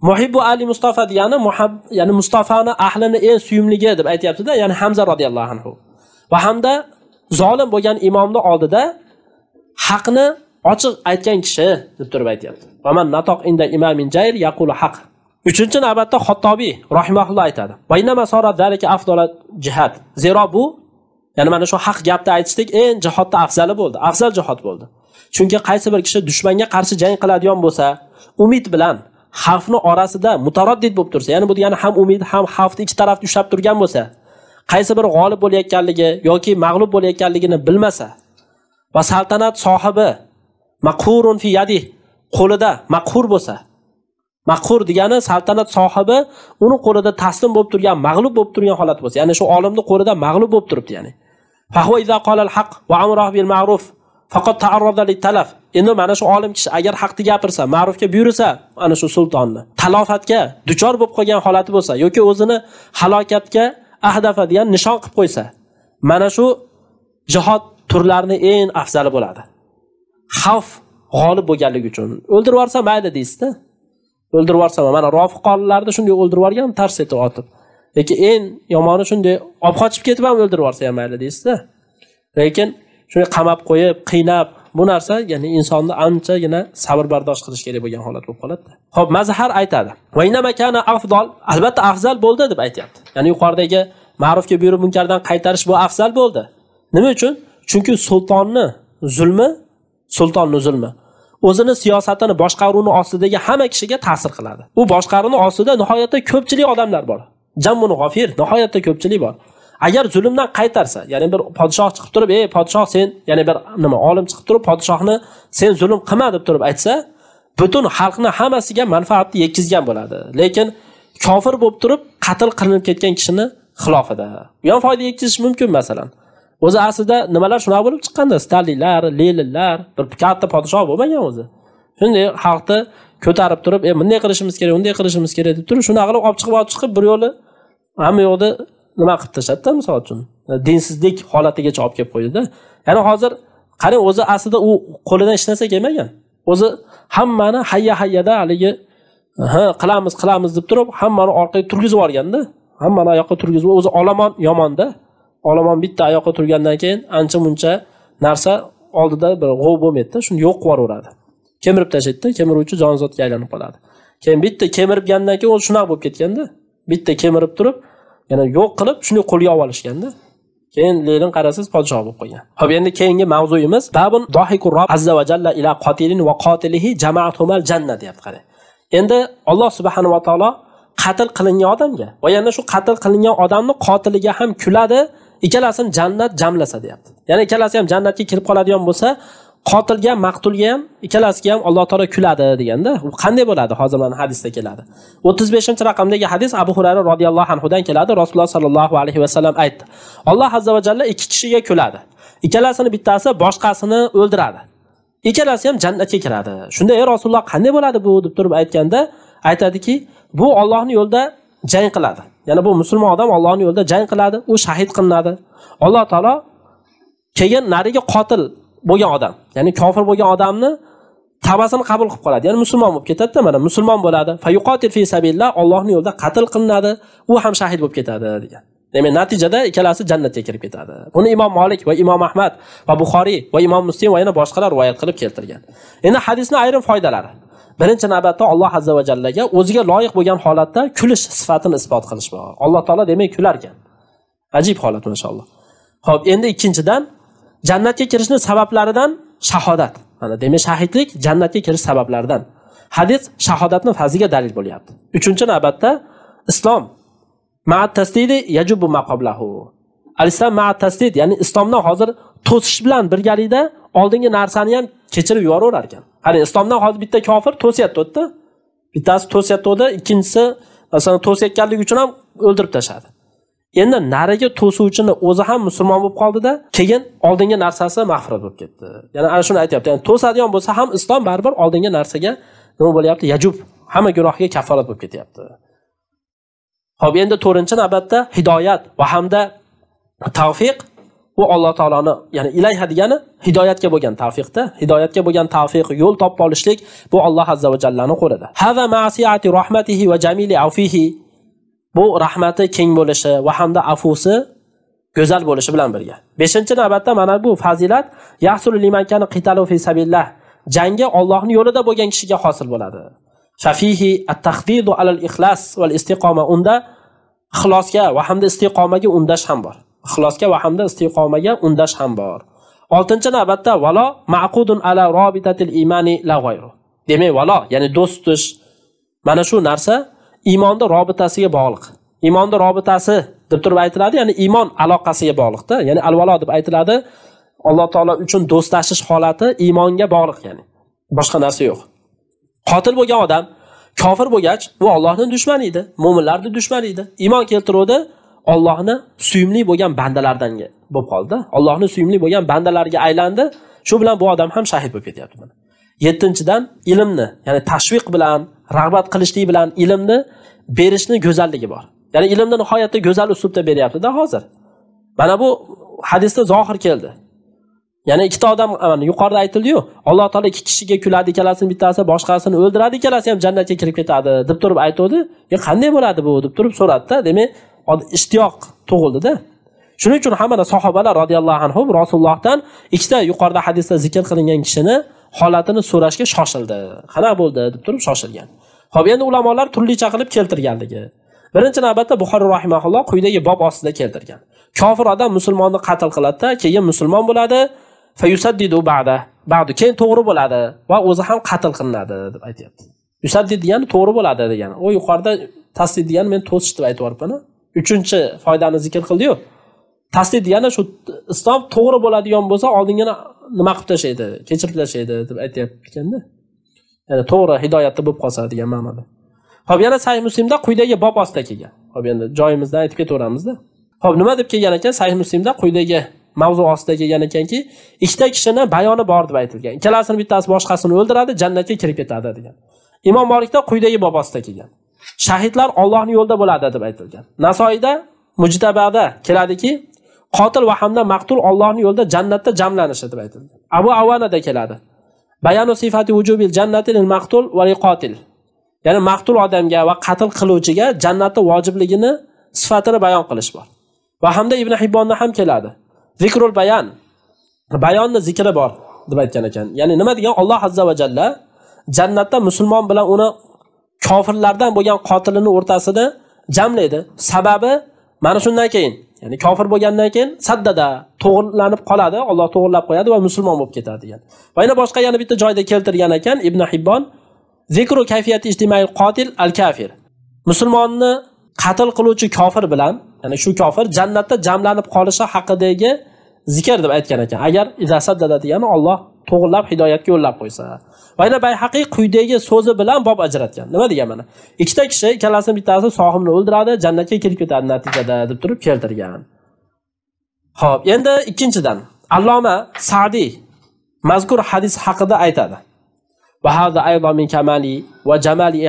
muhibbu ali mustafa degani muhab ya'ni mustafani ahlini eng suyumligi deb aytyaptida ya'ni hamza roziyallohu anhu va hamda zolim bo'lgan imomni oldida haqni ochiq aytgan kishi deb turib aytyapti yaqulu uchinchi navbatda xottobiy rahimaulloh aytadi jihat zero bu ya'ni mana shu haq gapni aytishlik eng jihodni afzali bo'ldi afzal jihod bo'ldi chunki qaysi bir kishi dushmanga qarshi jang qiladigan bo'lsa umid bilan xavfni orasida mutaroddid bo'lib tursa ya'ni bu degani ham umid ham xavfni ikki tarafni ushlab turgan bo'lsa qaysi biri g'olib bo'layotganligi yoki mag'lub bo'layotganligini bilmasa va saltanat sohibi maqhurun fi yadih qo'lida maqhur bo'lsa maqhur degani saltanat sohibi uni qo'lida taslim bo'lib turgan mag'lub bo'lib turgan holat bo'lsa ya'ni shu olimni qo'lida mag'lub bo'lib turibdi ya'ni va bil ma'ruf faqat taarrodali talaf endi mana shu olim kishi agar haqni gapirsa ma'rufga buyursa ana shu sultonni talofatga duchor bo'lib qolgan holati bo'lsa yoki o'zini halokatga ahdafa degan nishon qilib qo'ysa mana shu jihod turlarini eng afzali bo'ladi xavf g'olib bo'lganligi uchun o'ldirib yuborsa mayli deysizda o'ldirib yuborsam mana rofiqonlarni shunday o'ldirib yuborgan tars etib otib lekin eng yomoni shunday olib qochib ketib ham o'ldirib yuborsa ham mayli deysizda lekin shunga qamab qo'yib qiynab bu narsa ya'ni insonni anchagina sabr bardosh qilish kerak bo'lgan holat bo'lib qoladida ho'p mazhar aytadi albatta afzal bo'ldi deb aytyapti ya'ni yuqoridagi ma'rufga buyurib munkardan qaytarish bu afzal bo'ldi nima uchun chunki sultonni zulmi sultonni zulmi o'zini siyosatini boshqaruvni ostidagi hamma kishiga ta'sir qiladi u boshqaruvni ostida nihoyatda ko'pchilik odamlar bor jamun g'ofir nihoyatda ko'pchilik bor agar zulmdan qaytarsa ya'ni bir podshoh chiqib turib ey podshoh sen ya'ni bir nima olim chiqib turib podshohni sen zulm qilma deb turib aytsa butun xalqni hammasiga manfaatni yetkazgan bo'ladi lekin kofir bo'lib turib qatl qilinib ketgan kishini xilofida u ham foyda yetkazishi mumkin masalan o'zi aslida nimalar shunaqa bo'lib chiqqanda stalinlar leninlar bir katta podshoh bo'lmagan o'zi shunday xalqni ko'tarib turib e bunday qilishimiz kerak bunday qilishimiz kerak deb turib shunaqa qilib olib chiqib olib chiqib bir yo'li hamma yoqda nima qilib tashladida misol uchun dinsizlik holatigacha olib kelib qo'ydida ya'ni hozir qarang o'zi aslida u qo'lidan hech narsa kelmagan o'zi hammani hayya hayyada haligi ha qilamiz qilamiz deb turib hammani orqaga turgizib yuborganda hammani oyoqqa turgizib o'zi olomon yomonda olomon bitta oyoqqa turgandan keyin ancha muncha narsa oldida bir g'ov bo'lmaydida shuni yo'q qilib yuboraveradi kemirib tashlaydida kemiruvchi jonzotga aylanib qoladi keyin bitta kemiribgandan keyin o'zi shunaqa bo'lib ketganda bitta kemirib turib ya'ni yo'q qilib shunday qo'lga olib olishganda keyin lekin qarasangiz podshoh bo'lib qolgan ho'p endi keyingi mavzuyimiz babun azza va jalla ila qotilin va qotilihi jama'atumal janna deyapti qarang endi alloh subhanava taolo qatl qilingan odamga va yana shu qatl qilingan odamni qotiliga ham kuladi ikkalasini jannat jamlasa deyapti ya'ni ikkalasi ham jannatga kirib qoladigan bo'lsa qotilga ham maqtulga ham ikkalasiga ham alloh taolo kuladi deganda u qanday bo'ladi hozir mana hadisda keladi o'ttiz beshinchi raqamdagi hadis abu hurayra roziyallohu anhudan keladi rasululloh sollallohu alayhi vasallam aytdi alloh azza va jalla ikki kishiga kuladi ikkalasini bittasi boshqasini o'ldiradi ikkalasi ham jannatga kiradi shunda ey rasululloh qanday bo'ladi bu deb turib aytganda aytadiki bu ollohni yo'lida jang qiladi ya'ni bu musulmon odam ollohni yo'lida jang qiladi u shahid qilinadi alloh taolo keyin narigi qotil bo'lgan odam ya'ni kofir bo'lgan odamni tavbasini qabul qilib qoladi ya'ni musulmon bo'lib ketadida mana musulmon bo'ladi fi ollohni yo'lida qatl qilinadi u ham shahid bo'lib ketadi degan demak natijada ikkalasi jannatga kirib ketadi buni imom molik va imom ahmad va buxoriy va imom muslim va yana boshqalar rivoyat qilib keltirgan endi hadisni ayrim foydalari birinchi navbatda alloh azza va jallaga o'ziga loyiq bo'lgan holatda kulish sifatini isbot qilish bor alloh taolo demak kular ekan ajib holat mashaalloh ho'p endi ikkinchidan jannatga kirishni sabablaridan shahodat mana demak shahidlik jannatga kirish sabablaridan hadis shahodatni farziga dalil bo'lyapti uchinchi navbatda islom yajubu maqoblahu al islom tasdid ya'ni islomdan hozir to'sish bilan birgalikda oldingi narsani ham kechirib yuboraverar ekan qani islomdan hozir bitta kofir to'syapti u bittasi to'siyapti ikkinchisi masalan to'sayotganligi uchun ham o'ldirib tashladi endi nariga to'suvchini o'zi ham musulmon bo'lib qoldida keyin oldingi narsasi mag'firat bo'lib ketdi yana ana shuni aytyapti ya'ni to'sadigan bo'lsa ham islom baribir oldingi narsaga nima bo'lyapti yajub hamma gunohga kafforat bo'lib ketyapti ho'p endi to'rtinchi navbatda hidoyat va hamda tavfiq bu alloh taoloni ya'ni ilayha degani hidoyatga bo'lgan tavfiqda hidoyatga bo'lgan tavfiq yo'l topib olishlik bu alloh azza va jallani qo'lida rahmatihi va bu rahmati keng bo'lishi va hamda afusi go'zal bo'lishi bilan birga beshinchi navbatda mana bu fazilat jangga ollohni yo'lida bo'lgan kishiga hosil bo'ladi at tahdidu unda ixlosga va hamda istiqomaga undash ham bor ixlosga va hamda istiqomaga undash ham bor oltinchi navbatda valo maqudun ala robitatil imani la demak valo ya'ni do'st tutish mana shu narsa iymonni robitasiga bog'liq iymonni robitasi deb turib aytiladi ya'ni iymon aloqasiga bog'liqda ya'ni alvalo deb aytiladi alloh taolo uchun do'stlashish holati iymonga bog'liq ya'ni boshqa narsa yo'q qotil bo'lgan odam kofir bo'lgach u ollohni dushmani edi mo'minlarni dushmani edi iymon keltiruvdi ollohni suyimli bo'lgan bandalardan bo'lib qoldida ollohni suyimli bo'lgan bandalariga aylandi shu bilan bu odam ham shahid bo'lib ketyapti yettinchidan ilmni ya'ni tashviq bilan rag'bat qilishlik bilan ilmni berishni go'zalligi bor ya'ni ilmni nihoyatda go'zal uslubda beryaptida hozir mana bu hadisda zohir keldi ya'ni ikkita odam yuqorida aytildiyu alloh taolo ikki kishiga kuladi ikkalasini bittasi boshqasini o'ldiradi ikkalasi ham jannatga kirib ketadi deb turib aytuvdi e qanday bo'ladi bu deb turib so'radida demak ishtiyoq tug'ildida shuning uchun hamma sahobalar roziyallohu anhu rasulullohdan ikkita yuqorida hadisda zikr qilingan kishini holatini so'rashga shoshildi qanaqa bo'ldi deb turib shoshilgan ho'p endi ulamolar turlicha qilib keltirganligi birinchi navbatda buxoriy rahimaulloh quyidagi bob ostida keltirgan kofir odam musulmonni qatl qiladida keyin musulmon bo'ladi fayusaddidu ba'da ba'du keyin to'g'ri bo'ladi va o'zi ham qatl qilinadi deb aytyapti yusaddi degani to'g'ri bo'ladi degani u yuqorida tasdid degani men to'sish deb aytib yuboribmana uchinchi foydani zikr qildiyu tasdiq yana shu islom to'g'ri bo'ladigan bo'lsa oldin nima qilib tashlaydi kechirib tashlaydi deb aytyapti ekanda ya'ni to'g'ri hidoyatda bo'lib qolsa degan ma'noda ho'p yana sahih muslimda quyidagi bob ostida kelgan ho'p endi joyimizdan aytib ketaveramizda ho'p nima deb kelgan ekan sahih muslimda quyidagi mavzu ostida kelgan ekanki ikkita kishini bayoni bor deb aytilgan ikkalasini bittasi boshqasini o'ldiradi jannatga kirib ketadi degan imom molikda quyidagi bob ostida kelgan shahidlar ollohni yo'lida bo'ladi deb aytilgan nasoiyda mujtabada keladiki qotil va hamda maqtul Allohning yo'lida jannatda jamlanishi deb aytildi abu avanada keladi bayanu sifati vujubil jannati lil maqtul va qotil ya'ni maqtul odamga va qatl qiluvchiga jannatni vojibligini sifatini bayon qilish bor va hamda ibn hibbonda ham keladi zikrul bayan bayonni zikri bor deb aytgan ekan ya'ni nima degan Alloh azza va jalla jannatda musulmon bilan uni kofirlardan bo'lgan qotilini o'rtasida jamlaydi sababi mana shundan keyin ya'ni kofir bo'lgandan keyin saddada to'g'irlanib qoladi olloh to'g'irlab qo'yadi va musulmon bo'lib ketadi degan va yana boshqa yana bitta joyda keltirgan ekan ibn hibbon zikru kayfiyati ijtimai qotil al kafir musulmonni qatl qiluvchi kofir bilan ya'ni shu kofir jannatda jamlanib qolishi haqidagi zikr deb aytgan ekan agar izasaddada degani olloh to'g'irlab hidoyatga yo'llab qo'ysa va yana bayhaqiy quyidagi so'zi bilan bob ajratgan nima degan mana ikkita kishi ikkalasini bittasi sohibni o'ldiradi jannatga kirib ketadi natijada deb turib keltirgan ho'p endi ikkinchidan alloma sadiy mazkur hadis haqida aytadi min kamali jamali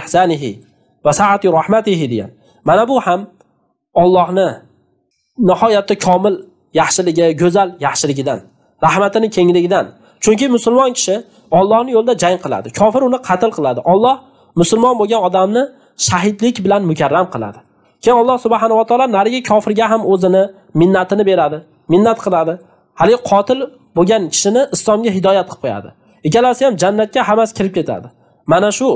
saati rahmatihi degan mana bu ham ollohni nihoyatda komil yaxshiligi go'zal yaxshiligidan rahmatini kengligidan chunki musulmon kishi Allohning yo'lida jang qiladi kofir uni qatl qiladi Alloh musulmon bo'lgan odamni shahidlik bilan mukarram qiladi keyin Alloh subhanahu va taolo narigi kofirga ham o'zini minnatini beradi minnat qiladi haligi qotil bo'lgan kishini islomga hidoyat qilib qo'yadi ikkalasi ham jannatga hammasi kirib ketadi mana shu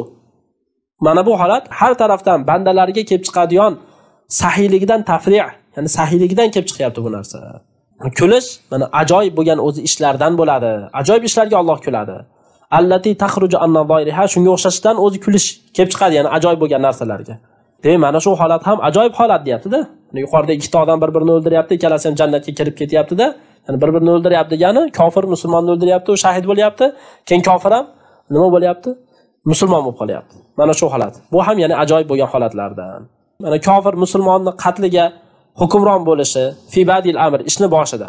mana bu holat har tarafdan bandalarga kelib chiqadigan sahiyligidan tafri ya'ni sahiyligidan kelib chiqyapti bu narsa kulish mana ajoyib bo'lgan o'zi ishlardan bo'ladi ajoyib ishlarga Alloh kuladi allati taxruju annazoiriha shunga o'xshashdan o'zi kulish kelib chiqadi ya'ni ajoyib bo'lgan narsalarga demak mana shu holat ham ajoyib holat deyaptida yuqorida ikkita odam bir birini o'ldiryapti ikkalasi ham jannatga kirib ketyaptida ya'ni bir birini o'ldiryapti degani kofir musulmonni o'ldiryapti u shahid bo'lyapti keyin kofir ham nima bo'lyapti musulmon bo'lib qolyapti mana shu holat bu ham ya'ni ajoyib bo'lgan holatlardan mana kofir musulmonni qatliga hukmron bo'lishi fi badil amr ishni boshida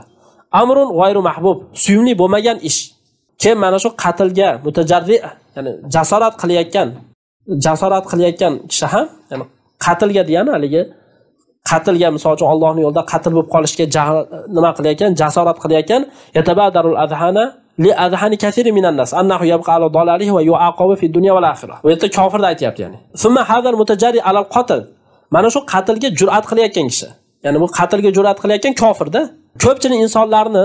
amrun g'ayru mahbub suyumli bo'lmagan ish keyin mana shu qatlga mutajarri ya'ni jasorat qilayotgan jasorat qilayotgan kishi ham ya'ni qatlga degani haligi qatlga misol uchun Allohning yo'lida qatl bo'lib qolishga nima qilayotgan jasorat qilayotgan yatabadarul li minan nas annahu yabqa ala va fi Bu yerda kofirni aytyapti ya'ni. Mana shu qatlga jur'at qilayotgan kishi. ya'ni bu qatlga jur'at qilayotgan kofirda ko'pchilik insonlarni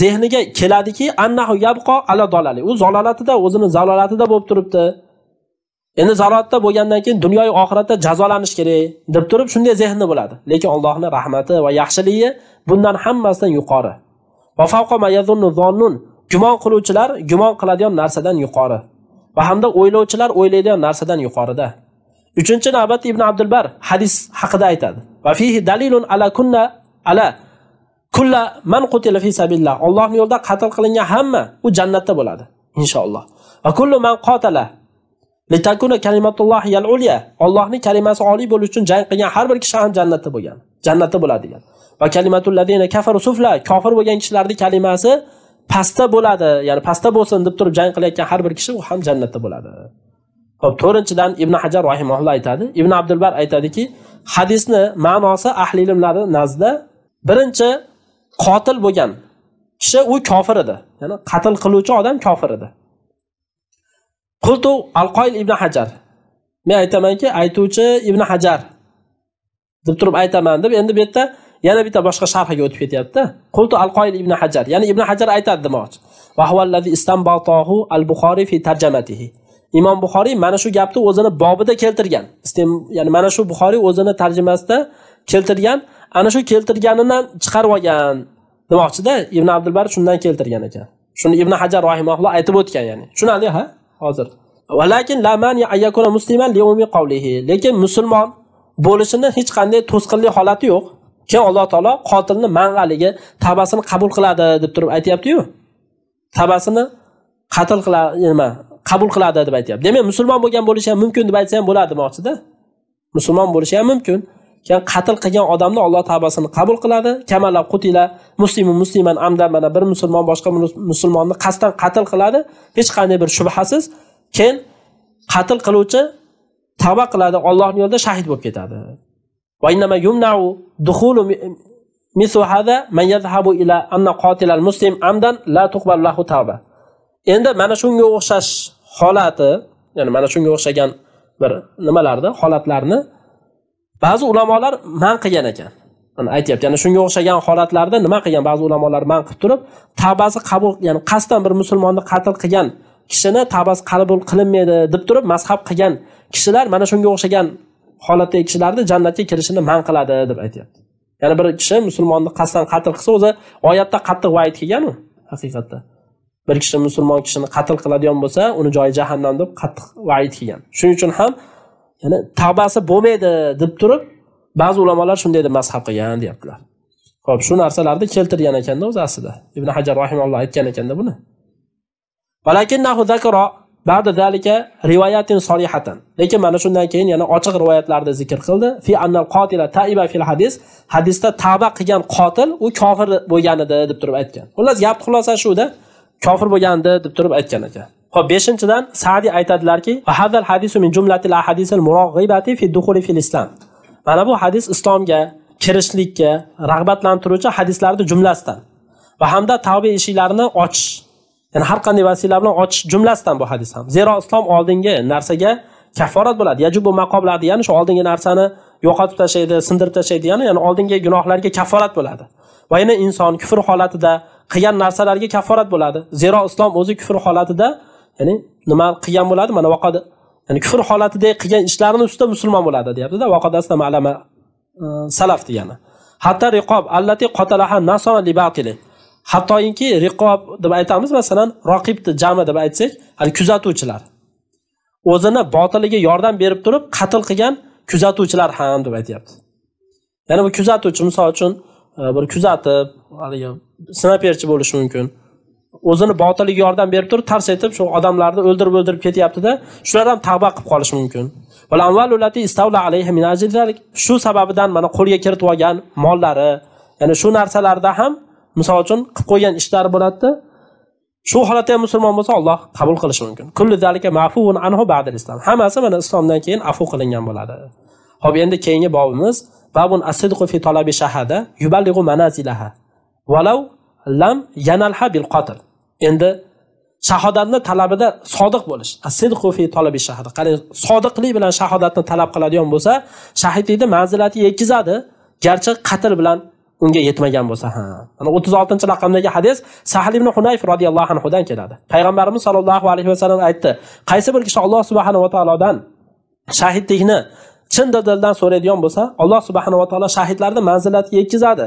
zehniga keladiki annahu yabqo ala dolali u zalolatida o'zini zalolatida bo'lib turibdi endi zalolatda bo'lgandan keyin dunyoyu oxiratda jazolanish kerak deb turib shunday zehni bo'ladi lekin allohni rahmati va yaxshiligi bundan hammasidan yuqori gumon qiluvchilar gumon qiladigan narsadan yuqori va hamda o'ylovchilar o'ylaydigan narsadan yuqorida uchinchi navbat ibn abdulbar hadis haqida aytadi va fihi dalilun ala kulla man qutila fi sabilillah Allohning yo'lida qatl qilingan hamma u jannatda bo'ladi inshaalloh va kullu man qatala litakuna Allohning kalimasi oliy bo'lish uchun jang qilgan har bir kishi ham jannatda bo'lgan jannatda bo'ladi degan va kalimatul kafaru sufla kofir bo'lgan kishilarni kalimasi pastda bo'ladi ya'ni pastda bo'lsin deb turib jang qilayotgan har bir kishi u ham jannatda bo'ladi Xo'p, 4 Ibn Hajar rahimahulloh aytadi, Ibn Abdulbar aytadiki, hadisni ma'nosi ahli ilmlari nazda birinchi qotil bo'lgan kishi u kofir edi. Ya'ni qatl qiluvchi odam kofir edi. Qultu al Ibn Hajar. Men aytamanki, aytuvchi Ibn Hajar deb turib aytaman deb endi bu yerda yana bitta boshqa sharhiga o'tib ketyapti. Qultu al Ibn Hajar, ya'ni Ibn Hajar aytadi demoqchi. al fi tarjamatihi. imom buxoriy mana shu gapni o'zini bobida keltirgan ya'ni mana shu buxoriy o'zini tarjimasida keltirgan ana shu keltirganidan chiqarib olgan demoqchida ibn abdulbar shundan keltirgan ekan shuni ibn hajar rahimaulloh aytib o'tgan ya'ni tushunarli ha hozir musliman lekin musulmon bo'lishini hech qanday to'sqinlik holati yo'q keyin alloh taolo qotilni man haligi tavbasini qabul qiladi deb turib aytyaptiyu tavbasini qatl qiladi nima qabul qiladi deb aytyapti demak musulmon bo'lgan bo'lishi ham mumkin deb aytsa ham bo'ladi demoqchida musulmon bo'lishi ham mumkin keyin qatl qilgan odamni olloh tavbasini qabul qiladi kamala qutila muslimu musliman amdan mana bir musulmon boshqa musulmonni qasddan qatl qiladi hech qanday bir shubhasiz keyin qatl qiluvchi tavba qiladi ollohni yo'lida shahid bo'lib ketadi man ila anna muslim amdan la tuqbal lahu tavba Endi mana shunga o'xshash holati, ya'ni mana shunga o'xshagan bir nimalarni, holatlarni ba'zi ulamolar man qilgan ekan. Mana aytyapti, ya'ni shunga o'xshagan holatlarda nima qilgan ba'zi ulamolar man qilib turib, tavbasi qabul, ya'ni qasddan bir musulmonni qatl qilgan kishini tavbasi qabul qilinmaydi deb turib mazhab qilgan kishilar mana shunga o'xshagan holatdagi kishilarni jannatga kirishini man qiladi deb aytyapti. Ya'ni bir kishi musulmonni qasddan qatl qilsa o'zi oyatda qattiq vayd kelgan haqiqatda. bir kishi musulmon kishini qatl qiladigan bo'lsa uni joyi jahannam deb qattiq vaid kelgan shuning uchun ham ya'ni tavbasi bo'lmaydi deb turib ba'zi ulamolar shunday deb mazhab qilgan deyaptilar ho'p shu narsalarni keltirgan ekanda o'zi aslida ibn hajar rahimalloh aytgan ekanda buni lekin mana shundan keyin yana ochiq rivoyatlarda zikr qildi fi annal qotila taiba fil hadis hadisda tavba qilgan qotil u kofir bo'lgan edi deb turib aytgan xullas gapni xulosa shuda kofir bo'lgandi deb turib aytgan ekan ho'p beshinchidan sadiy aytadilarki min jumlatil fi dukhuli fil mana bu hadis islomga kirishlikka rag'batlantiruvchi hadislarni jumlasidan va hamda tavba eshiklarini ochish ya'ni har qanday vasila bilan ochish jumlasidan bu hadis ham zero islom oldingi narsaga kafforat bo'ladi yajubu maqobladi ya'ni shu oldingi narsani yo'qotib tashlaydi sindirib tashlaydi ya'ni ya'ni oldingi gunohlarga kafforat bo'ladi va yana inson kufr holatida qilgan narsalarga kafforat bo'ladi zero islom o'zi kufr holatida ya'ni nima qilgan bo'ladi mana vaqoda ya'ni kufr holatida qilgan ishlarini ustida musulmon bo'ladi deyaptida vaqodasda ma'lama e, salaf degani hatto riqob allati qotalaha nasona libatili hattoinki riqob deb aytamiz masalan roqibni jami deb aytsak hali kuzatuvchilar o'zini botiliga yordam berib turib qatl qilgan kuzatuvchilar ham deb aytyapti ya'ni bu kuzatuvchi misol uchun e, bir kuzatib haligi snaperchi bo'lishi mumkin o'zini botiliga yordam berib turib tars etib shu odamlarni o'ldirib o'ldirib ketyaptida shular ham tavba qilib qolishi mumkin shu sababidan mana qo'lga kiritib olgan mollari ya'ni shu narsalarda ham misol uchun qilib qo'ygan ishlari bo'ladida shu holatda ham musulmon bo'lsa olloh qabul qilishi mumkin hammasi mana islomdan keyin afu qilingan bo'ladi ho'p endi keyingi bobimiz babun asidqu fi talabi shahada yuballighu manazilaha walau lam yanalha bil qatl endi shahodatni talabida sodiq bo'lish asidqu fi talabi shahada qarang sodiqlik bilan shahodatni talab qiladigan bo'lsa shahidlikni manzilati yetkazadi garchi qatl bilan unga yetmagan bo'lsa ham mana o'ttiz oltinchi raqamdagi hadis sahli ibn hunayf roziyallohu anhudan keladi payg'ambarimiz sollallohu alayhi vasallam aytdi qaysi bir kishi alloh subhanava taolodan shahidlikni chin dildan so'raydigan bo'lsa alloh subhanava taolo shahidlarni manzilatiga yetkazadi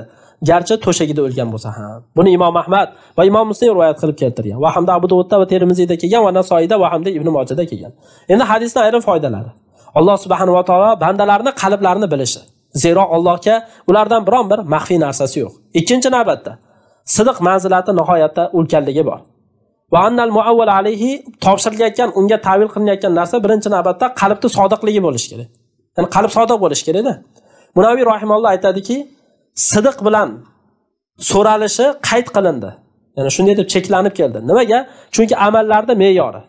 garchi to'shagida o'lgan bo'lsa ham buni imom ahmad va imom muslim rivoyat qilib keltirgan va hamda abu dovudda va termiziyda kelgan va nasoiyda va hamda ibn mojida kelgan endi hadisdan ayrim foydalari alloh subhanava taolo bandalarni qalblarini bilishi Zero Allohga ulardan biron bir maxfiy narsasi yo'q. Ikkinchi navbatda sidiq manzilati nihoyatda ulkanligi bor. Va annal muawwal alayhi topshirilayotgan unga ta'vil qilinayotgan narsa birinchi navbatda qalbni sodiqligi bo'lishi kerak. Ya'ni qalb sodiq bo'lishi kerakda. Munaviy rahimalloh aytadiki, sidiq bilan so'ralishi qayd qilindi. Ya'ni shunday deb cheklanib keldi. Nimaga? Chunki amallarda me'yori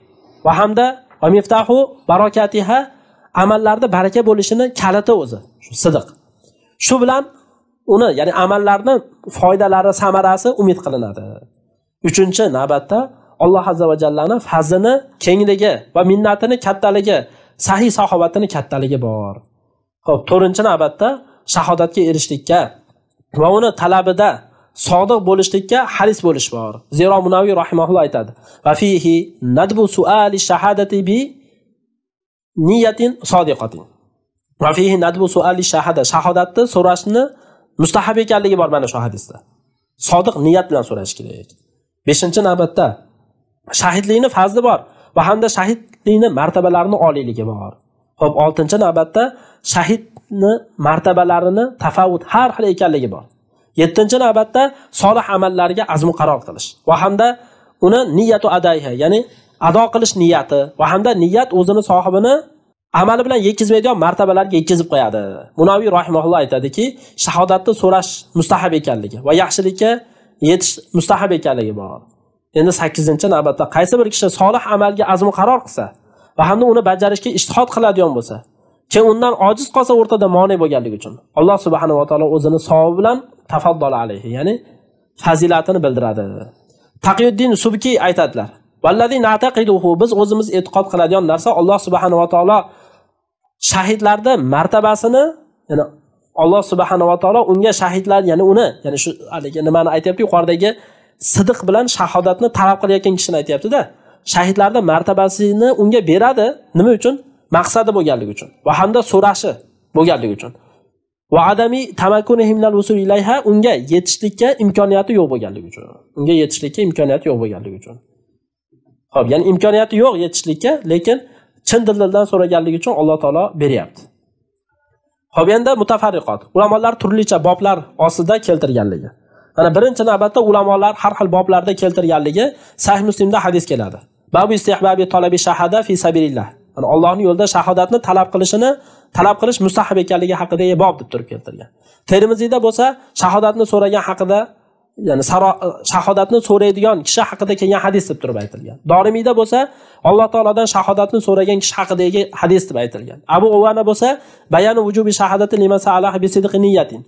va hamda va miftahu barokatiha amallarda baraka bo'lishini kaliti o'zi shu sidiq shu bilan uni ya'ni amallarni foydalari samarasi umid qilinadi uchinchi navbatda alloh azza va jallani fazlini kengligi va minnatini kattaligi sahiy saxovatini kattaligi bor ho'p to'rtinchi navbatda shahodatga erishishlikka va uni talabida sodiq bo'lishlikka haris bo'lish bor zero munaviy rahimaulloh aytadi va fihi nadbu suali shahadati bi niyatin sodiqatin va fihi nadbu suali shahada shahodatni so'rashni mustahab ekanligi bor mana shu hadisda sodiq niyat bilan so'rash kerak beshinchi navbatda shahidlikni fazli bor va hamda shahidlikni martabalarini oliyligi bor ho'p oltinchi navbatda shahidni martabalarini tafovut har xil ekanligi bor yettinchi navbatda solih amallarga azmu qaror qilish va hamda uni niyatu adayha ya'ni ado qilish niyati va hamda niyat o'zini sohibini amali bilan yetkazmaydigan martabalarga yetkazib qo'yadi munaviy rahimaulloh aytadiki shahodatni so'rash mustahab ekanligi va yaxshilikka yetish mustahab ekanligi bor endi sakkizinchi navbatda qaysi bir kishi solih amalga azmu qaror qilsa va hamda uni bajarishga ishtihod qiladigan bo'lsa keyin undan ojiz qolsa o'rtada mone bo'lganligi uchun alloh subhanava taolo o'zini savobi bilan tafaddol alayhi ya'ni fazilatini bildiradi taqiyuddin subki aytadilar vallazi nataqiduhu biz o'zimiz e'tiqod qiladigan narsa alloh subhanava taolo shahidlarni martabasini ya'ni alloh subhanava taolo unga shahidlar ya'ni uni ya'ni shu haligi nimani aytyapti yuqoridagi sidiq bilan shahodatni talab qilayotgan kishini aytyaptida shahidlarni martabasini unga beradi nima uchun maqsadi bo'lganligi uchun va hamda so'rashi bo'lganligi uchun va adami unga yetishlikka imkoniyati yo'q bo'lganligi uchun unga yetishlikka imkoniyati yo'q bo'lganligi uchun hop ya'ni imkoniyati yo'q yetishlikka, lekin chin dildildan so'raganligi uchun Alloh taolo beryapti. hop endi mutafarriqot. Ulamolar turlicha boblar ostida keltirganligi. Mana birinchi navbatda ulamolar har xil boblarda keltirganligi Sahih Muslimda hadis keladi. Babu talabi fi Allohning yo'lida shahodatni talab qilishini talab qilish mustahab ekanligi haqida bob deb turib keltirgan. Termiziyda bo'lsa, shahodatni so'ragan haqida ya'ni shahodatni so'raydigan kishi haqida kelgan hadis deb turib aytilgan dorimiyda bo'lsa alloh taolodan shahodatni so'ragan kishi haqidagi hadis deb aytilgan abu uvana bo'lsa bayani vujubi shahadati liman niyatin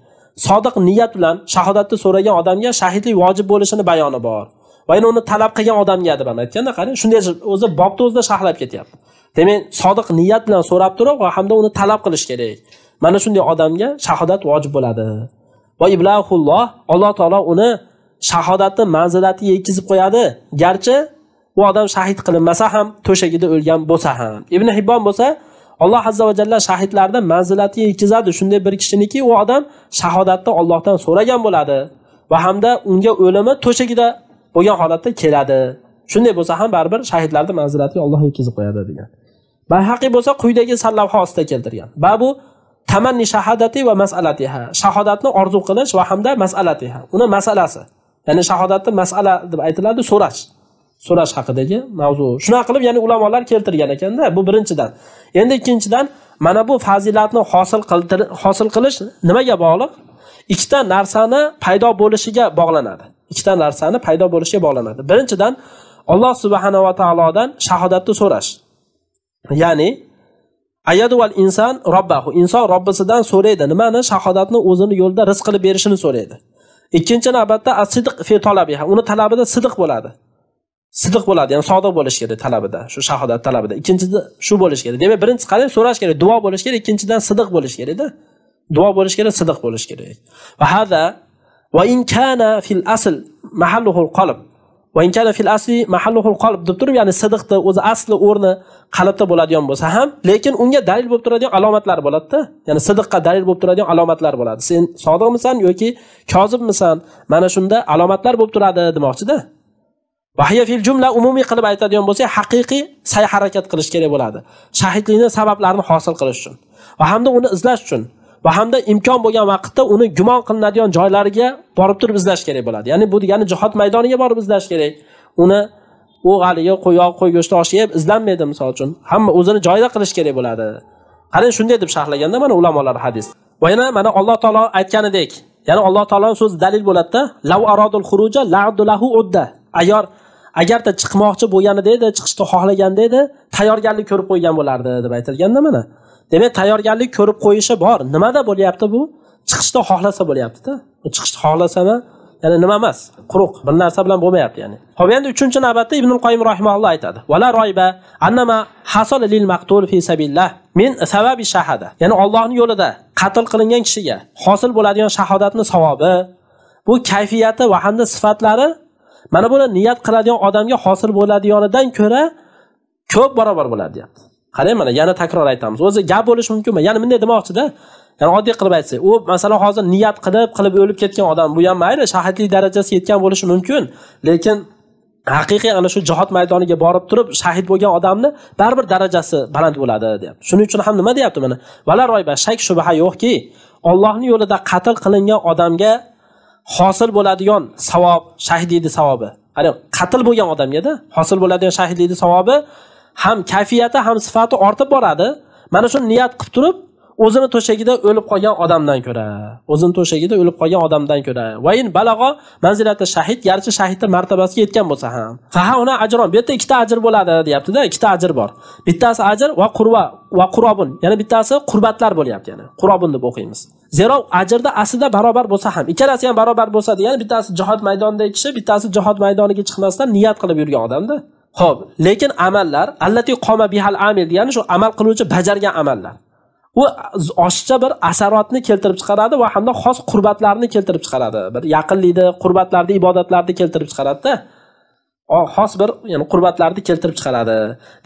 sodiq niyat bilan shahodatni so'ragan odamga shahidlik vojib bo'lishini bayoni bor va yana uni talab qilgan odamga deb aytganda qarang shunday o'zi bobni o'zida sharhlab ketyapti demak sodiq niyat bilan so'rab turib va hamda uni talab qilish kerak mana shunday odamga shahodat vojib bo'ladi va iblahulloh alloh taolo uni shahodatni manzilati yetkazib qo'yadi garchi u odam shahid qilinmasa ham to'shagida o'lgan bo'lsa ham ibn hibbon bo'lsa alloh azza va jalla shahidlarni manzilatiga yetkazadi shunday bir kishiniki u odam shahodatni ollohdan so'ragan bo'ladi va hamda unga o'limi to'shagida bo'lgan holatda keladi shunday bo'lsa ham baribir shahidlarni manzilatiga olloh yetkazib qo'yadi degan bahaqiy bo'lsa quyidagi sarlavha ostida keltirgan va bu tamanni shahadati va masalatiha shahodatni orzu qilish va hamda masalatiha uni masalasi ya'ni shahodatni masala deb aytiladi so'rash so'rash haqidagi mavzu shunaqa qilib ya'ni ulamolar keltirgan ekanda bu birinchidan endi ikkinchidan mana bu fazilatni hosil hosil qilish nimaga bog'liq ikkita narsani paydo bo'lishiga bog'lanadi ikkita narsani paydo bo'lishiga bog'lanadi birinchidan alloh subhanava taolodan shahodatni so'rash ya'ni ayadu inson robbahu inson robbisidan so'raydi nimani shahodatni o'zini yo'lida rizq qilib berishini so'raydi ikkinchi navbatda asidiq fi talabiha uni talabida sidiq bo'ladi sidiq bo'ladi ya'ni sodiq bo'lish kerak talabida shu shahodat talabida ikkinchida shu bo'lish kerak demak birinchi qarang so'rash kerak duo bo'lish kerak ikkinchidan sidiq bo'lish kerakda duo bo'lish kerak sidiq bo'lish kerak va hada va in kana fil asl mahalluhul qalb fil asli qalb deb turib ya'ni sidiqni o'zi asli o'rni qalbda bo'ladigan bo'lsa ham lekin unga dalil bo'lib turadigan alomatlar bo'ladida ya'ni sidiqqa dalil bo'lib turadigan alomatlar bo'ladi sen sodiqmisan yoki kozibmisan mana shunda alomatlar bo'lib turadi demoqchida vahiya fil jumla umumiy qilib aytadigan bo'lsak haqiqiy sa'y harakat qilish kerak bo'ladi shahidlikni sabablarini hosil qilish uchun va hamda uni izlash uchun va hamda imkon bo'lgan vaqtda uni gumon qilinadigan joylariga borib turib izlash kerak bo'ladi ya'ni bu degani jihod maydoniga borib izlash kerak uni u haligi qo'yoq qo'y go'shti osh yeb izlanmaydi misol uchun hamma o'zini joyida qilish kerak bo'ladi qarang shunday deb sharhlaganda mana ulamolar hadis va yana mana alloh taolo aytganidek ya'ni alloh taoloni so'zi dalil bo'ladida lav arodul xuruja lahu udda ayyor agarda chiqmoqchi bo'lganida edi chiqishni xohlaganda edi tayyorgarlik ko'rib qo'ygan bo'lardi deb aytilganda mana demak tayyorgarlik ko'rib qo'yishi bor nimada bo'lyapti bu chiqishni xohlasa bo'lyaptida chiqishni xohlasami ya'ni nima emas quruq bir narsa bilan bo'lmayapti ya'ni ho'p endi uchinchi navbatda ibn qoyim rahimalloh aytadi vala royba annama hasol lil maqtul fi sabillah min sababi shahada ya'ni ollohni yo'lida qatl qilingan kishiga hosil bo'ladigan shahodatni savobi bu kayfiyati va hamda sifatlari mana buni niyat qiladigan odamga hosil bo'ladiganidan ko'ra ko'p barobar bo'ladi deyapti qarang mana yana takror aytamiz o'zi gap bo'lishi mumkinmi ya'ni bunday demoqchida ya'ni oddiy qilib aytsak u masalan hozir niyat qilib qilib o'lib ketgan odam bu ham mayli shahidlik darajasiga yetgan bo'lishi mumkin lekin haqiqiy ana shu jihod maydoniga borib turib shahid bo'lgan odamni baribir darajasi baland bo'ladi deyapti shuning uchun ham nima deyapti mana vala royba shak shubha yo'qki ollohni yo'lida qatl qilingan odamga hosil bo'ladigan savob shahidlikni savobi qatl bo'lgan odamgada hosil bo'ladigan shahidlikni savobi ham kayfiyati ham sifati ortib boradi mana shu niyat qilib turib o'zini to'shagida o'lib qolgan odamdan ko'ra o'zini to'shagida o'lib qolgan odamdan ko'ra vain balag'o manzilati shahid garchi shahidni martabasiga yetgan bo'lsa ham faha uni ajron bu yerda ikkita ajr bo'ladi deyaptida ikkita ajr bor bittasi ajr va qurva va qurobun yana bittasi qurbatlar bo'lyapti yana qurobun deb o'qiymiz zero ajrda aslida barobar bo'lsa ham ikkalasi ham barobar bo'lsa degani bittasi jihod maydonidagi kishi bittasi jihod maydoniga chiqmasdan niyat qilib yurgan odamda ho'p lekin amallar allati qoma bihal amil degani shu amal qiluvchi bajargan amallar. U oshiqcha bir asarotni keltirib chiqaradi va hamda xos qurbatlarni keltirib chiqaradi. Bir yaqinlikni, qurbatlarni, ibodatlarni keltirib chiqaradida xos bir ya'ni qurbatlarni keltirib chiqaradi.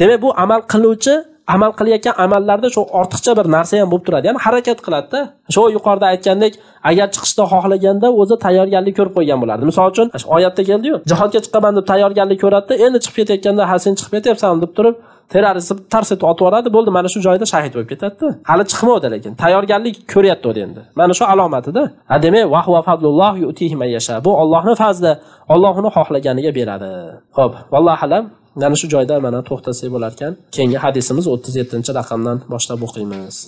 Demak, bu amal qiluvchi amal qilayotgan amallarda shu ortiqcha bir narsa ham bo'lib turadi ya'ni harakat qiladida shu yuqorida aytgandek agar chiqishni xohlaganda o'zi tayyorgarlik ko'rib qo'ygan bo'lardi misol uchun shu oyatda keldiyu jihodga chiqaman deb tayyorgarlik ko'radida endi chiqib ketayotganda ha sen chiqib ketyapsan deb turib terrorist tars etib otib yuboradi bo'ldi mana shu joyda shahid bo'lib ketadida hali chiqmadi lekin tayyorgarlik ko'ryapti u endi mana shu alomatida a demak bu ollohni fazli olloh uni xohlaganiga beradi ho'p vallohu alam mana shu joyda mana to'xtasak bo'lar ekan keyingi hadisimiz o'ttiz yettinchi raqamdan boshlab o'qiymiz